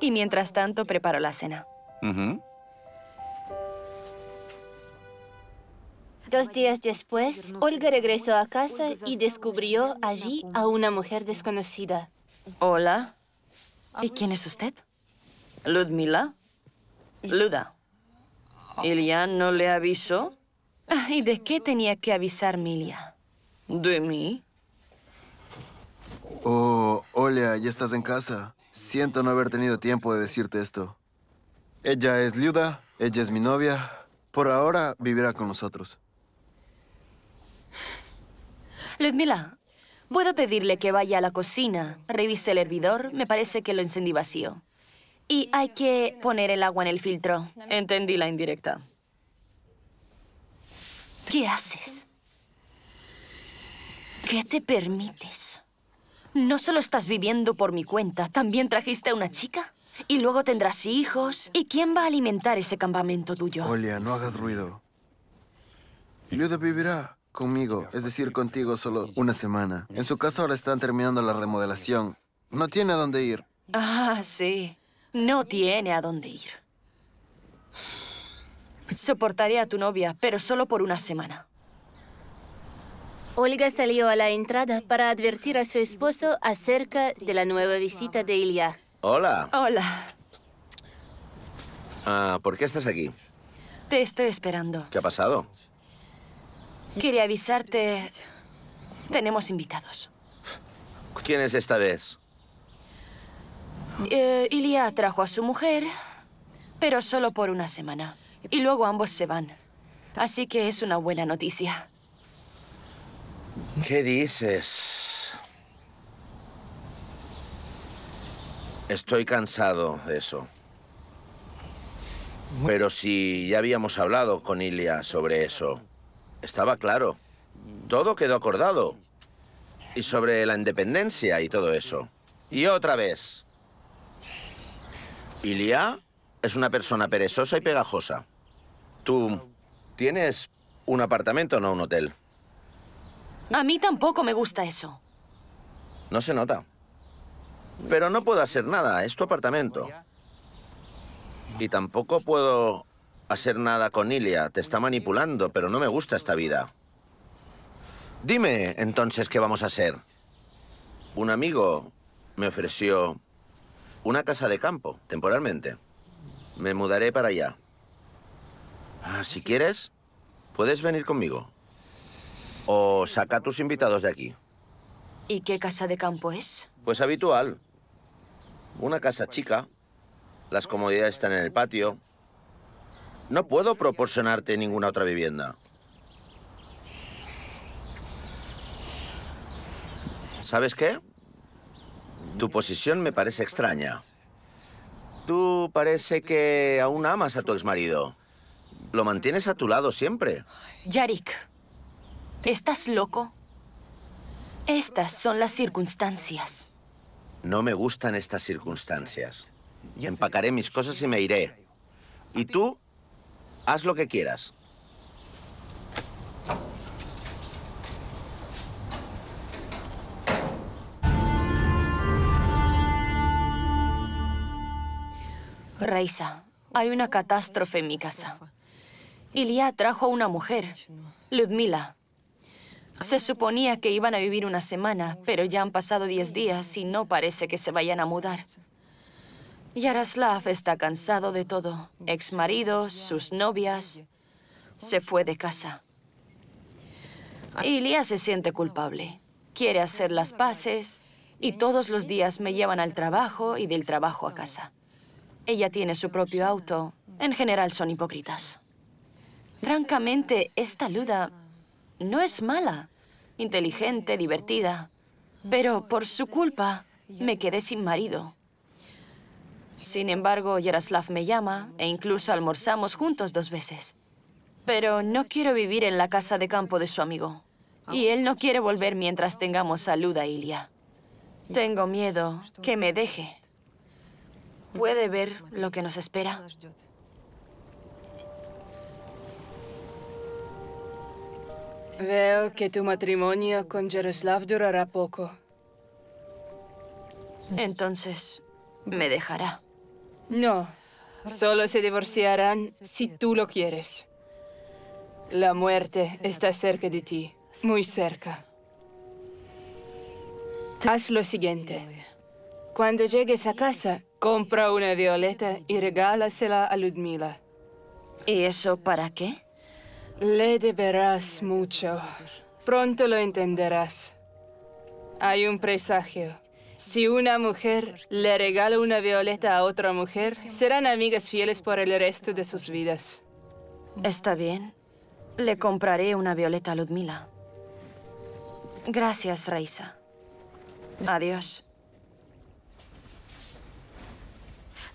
Y mientras tanto, preparo la cena. Dos días después, Olga regresó a casa y descubrió allí a una mujer desconocida. Hola. ¿Y quién es usted? Ludmila. Luda. ¿Ilya no le avisó? Ah, ¿Y de qué tenía que avisar Milia? ¿De mí? Oh, hola, ya estás en casa. Siento no haber tenido tiempo de decirte esto. Ella es Luda. ella es mi novia. Por ahora vivirá con nosotros. Ludmila, puedo pedirle que vaya a la cocina, revise el hervidor, me parece que lo encendí vacío. Y hay que poner el agua en el filtro. Entendí la indirecta. ¿Qué haces? ¿Qué te permites? No solo estás viviendo por mi cuenta, también trajiste a una chica. Y luego tendrás hijos. ¿Y quién va a alimentar ese campamento tuyo? Olia, no hagas ruido. Luda vivirá conmigo, es decir, contigo solo una semana. En su casa ahora están terminando la remodelación. No tiene a dónde ir. Ah, sí. No tiene a dónde ir. Soportaré a tu novia, pero solo por una semana. Olga salió a la entrada para advertir a su esposo acerca de la nueva visita de Ilya. Hola. Hola. Ah, ¿por qué estás aquí? Te estoy esperando. ¿Qué ha pasado? Quería avisarte. Tenemos invitados. ¿Quién es esta vez? Eh, Ilia Ilya trajo a su mujer, pero solo por una semana. Y luego ambos se van. Así que es una buena noticia. ¿Qué dices? Estoy cansado de eso. Pero si ya habíamos hablado con Ilia sobre eso. Estaba claro. Todo quedó acordado. Y sobre la independencia y todo eso. Y otra vez. Ilia es una persona perezosa y pegajosa. Tú tienes un apartamento, no un hotel. A mí tampoco me gusta eso. No se nota. Pero no puedo hacer nada, es tu apartamento. Y tampoco puedo hacer nada con Ilia. Te está manipulando, pero no me gusta esta vida. Dime, entonces, ¿qué vamos a hacer? Un amigo me ofreció una casa de campo, temporalmente. Me mudaré para allá. Ah, si quieres, puedes venir conmigo. O saca a tus invitados de aquí. ¿Y qué casa de campo es? Pues habitual. Una casa chica. Las comodidades están en el patio. No puedo proporcionarte ninguna otra vivienda. ¿Sabes qué? Tu posición me parece extraña. Tú parece que aún amas a tu exmarido. Lo mantienes a tu lado siempre. Yarik, ¿estás loco? Estas son las circunstancias. No me gustan estas circunstancias. Empacaré mis cosas y me iré. Y tú Haz lo que quieras. Raisa, hay una catástrofe en mi casa. Ilya trajo a una mujer, Ludmila. Se suponía que iban a vivir una semana, pero ya han pasado diez días y no parece que se vayan a mudar. Yaroslav está cansado de todo. Exmaridos, sus novias. Se fue de casa. Ilya se siente culpable. Quiere hacer las paces y todos los días me llevan al trabajo y del trabajo a casa. Ella tiene su propio auto. En general son hipócritas. Francamente, esta Luda no es mala. Inteligente, divertida. Pero por su culpa, me quedé sin marido. Sin embargo, Yaroslav me llama e incluso almorzamos juntos dos veces. Pero no quiero vivir en la casa de campo de su amigo. Y él no quiere volver mientras tengamos salud a Ilya. Tengo miedo que me deje. ¿Puede ver lo que nos espera? Veo que tu matrimonio con Yaroslav durará poco. Entonces, me dejará. No, solo se divorciarán si tú lo quieres. La muerte está cerca de ti, muy cerca. Haz lo siguiente. Cuando llegues a casa, compra una violeta y regálasela a Ludmila. ¿Y eso para qué? Le deberás mucho. Pronto lo entenderás. Hay un presagio. Si una mujer le regala una violeta a otra mujer, serán amigas fieles por el resto de sus vidas. Está bien. Le compraré una violeta a Ludmila. Gracias, Raisa. Adiós.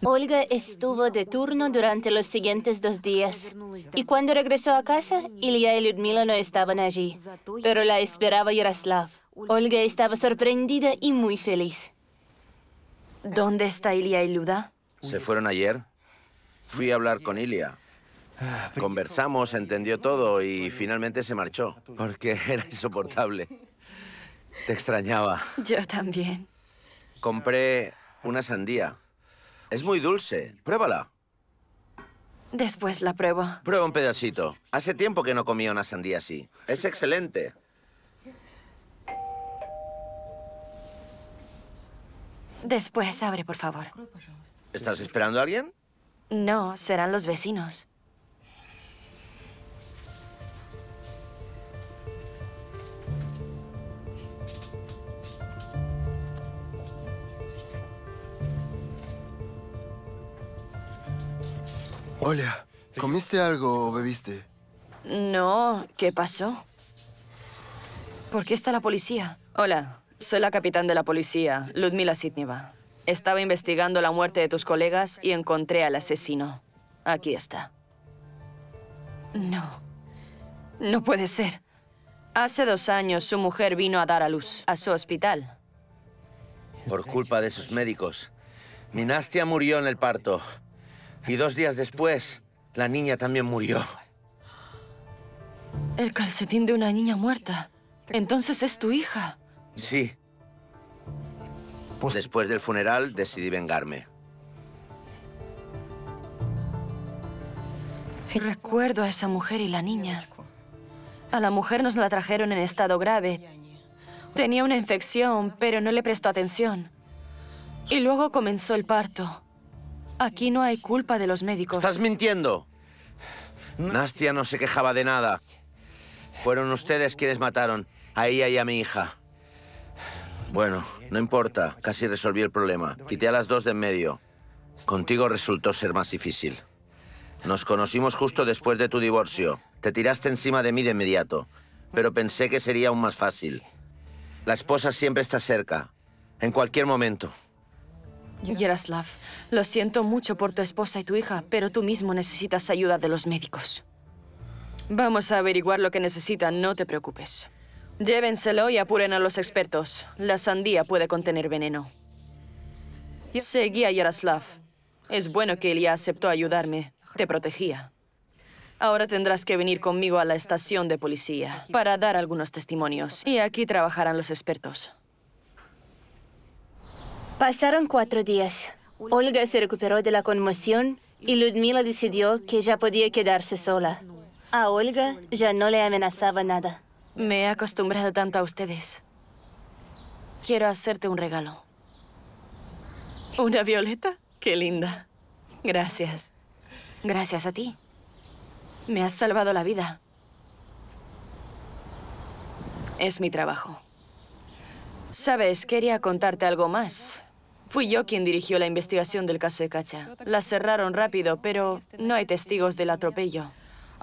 Olga estuvo de turno durante los siguientes dos días. Y cuando regresó a casa, Ilya y Ludmila no estaban allí. Pero la esperaba Yaroslav. Olga estaba sorprendida y muy feliz. ¿Dónde está Ilia y Luda? ¿Se fueron ayer? Fui a hablar con Ilia. Conversamos, entendió todo y finalmente se marchó, porque era insoportable. Te extrañaba. Yo también. Compré una sandía. Es muy dulce. Pruébala. Después la pruebo. Prueba un pedacito. Hace tiempo que no comía una sandía así. Es excelente. Después abre, por favor. ¿Estás esperando a alguien? No, serán los vecinos. Hola, ¿comiste algo o bebiste? No, ¿qué pasó? ¿Por qué está la policía? Hola, soy la capitán de la policía, Ludmila Sitneva. Estaba investigando la muerte de tus colegas y encontré al asesino. Aquí está. No. No puede ser. Hace dos años su mujer vino a dar a luz a su hospital. Por culpa de sus médicos. Minastia murió en el parto. Y dos días después, la niña también murió. El calcetín de una niña muerta. Entonces es tu hija. Sí. Pues- Después del funeral decidí vengarme. Recuerdo a esa mujer y la niña. A la mujer nos la trajeron en estado grave. Tenía una infección, pero no le prestó atención. Y luego comenzó el parto. Aquí no hay culpa de los médicos. ¡Estás mintiendo! Nastia no se quejaba de nada. Fueron ustedes quienes mataron a ella y a mi hija. Bueno, no importa, casi resolví el problema. Quité a las dos de en medio. Contigo resultó ser más difícil. Nos conocimos justo después de tu divorcio. Te tiraste encima de mí de inmediato, pero pensé que sería aún más fácil. La esposa siempre está cerca, en cualquier momento. Yaroslav, lo siento mucho por tu esposa y tu hija, pero tú mismo necesitas ayuda de los médicos. Vamos a averiguar lo que necesitan, no te preocupes. Llévenselo y apuren a los expertos. La sandía puede contener veneno. Seguí a Yaroslav. Es bueno que él ya aceptó ayudarme. Te protegía. Ahora tendrás que venir conmigo a la estación de policía para dar algunos testimonios. Y aquí trabajarán los expertos. Pasaron cuatro días. Olga se recuperó de la conmoción y Ludmila decidió que ya podía quedarse sola. A Olga ya no le amenazaba nada. Me he acostumbrado tanto a ustedes. Quiero hacerte un regalo. ¿Una violeta? Qué linda. Gracias. Gracias a ti. Me has salvado la vida. Es mi trabajo. Sabes, quería contarte algo más. Fui yo quien dirigió la investigación del caso de Cacha. La cerraron rápido, pero no hay testigos del atropello.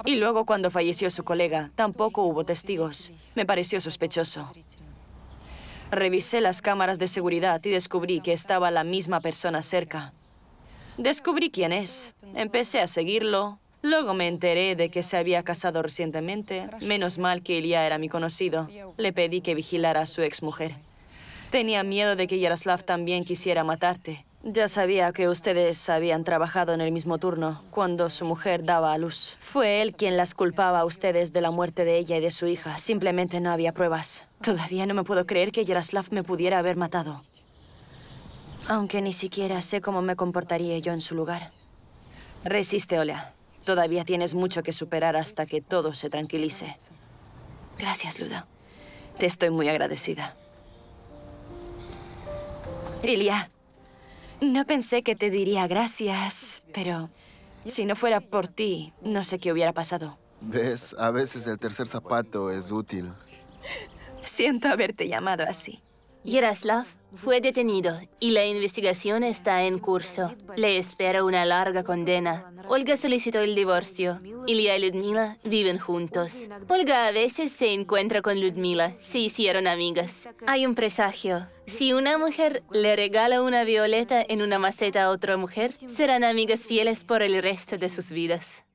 Y luego cuando falleció su colega, tampoco hubo testigos. Me pareció sospechoso. Revisé las cámaras de seguridad y descubrí que estaba la misma persona cerca. Descubrí quién es. Empecé a seguirlo. Luego me enteré de que se había casado recientemente. Menos mal que Ilya era mi conocido. Le pedí que vigilara a su exmujer. Tenía miedo de que Yaroslav también quisiera matarte. Ya sabía que ustedes habían trabajado en el mismo turno cuando su mujer daba a luz. Fue él quien las culpaba a ustedes de la muerte de ella y de su hija. Simplemente no había pruebas. Todavía no me puedo creer que Yaroslav me pudiera haber matado. Aunque ni siquiera sé cómo me comportaría yo en su lugar. Resiste, Ola. Todavía tienes mucho que superar hasta que todo se tranquilice. Gracias, Luda. Te estoy muy agradecida. Lilia no pensé que te diría gracias, pero si no fuera por ti, no sé qué hubiera pasado. ¿Ves? A veces el tercer zapato es útil. Siento haberte llamado así. Love? Fue detenido y la investigación está en curso. Le espera una larga condena. Olga solicitó el divorcio. Ilya y Ludmila viven juntos. Olga a veces se encuentra con Ludmila. Se hicieron amigas. Hay un presagio. Si una mujer le regala una violeta en una maceta a otra mujer, serán amigas fieles por el resto de sus vidas.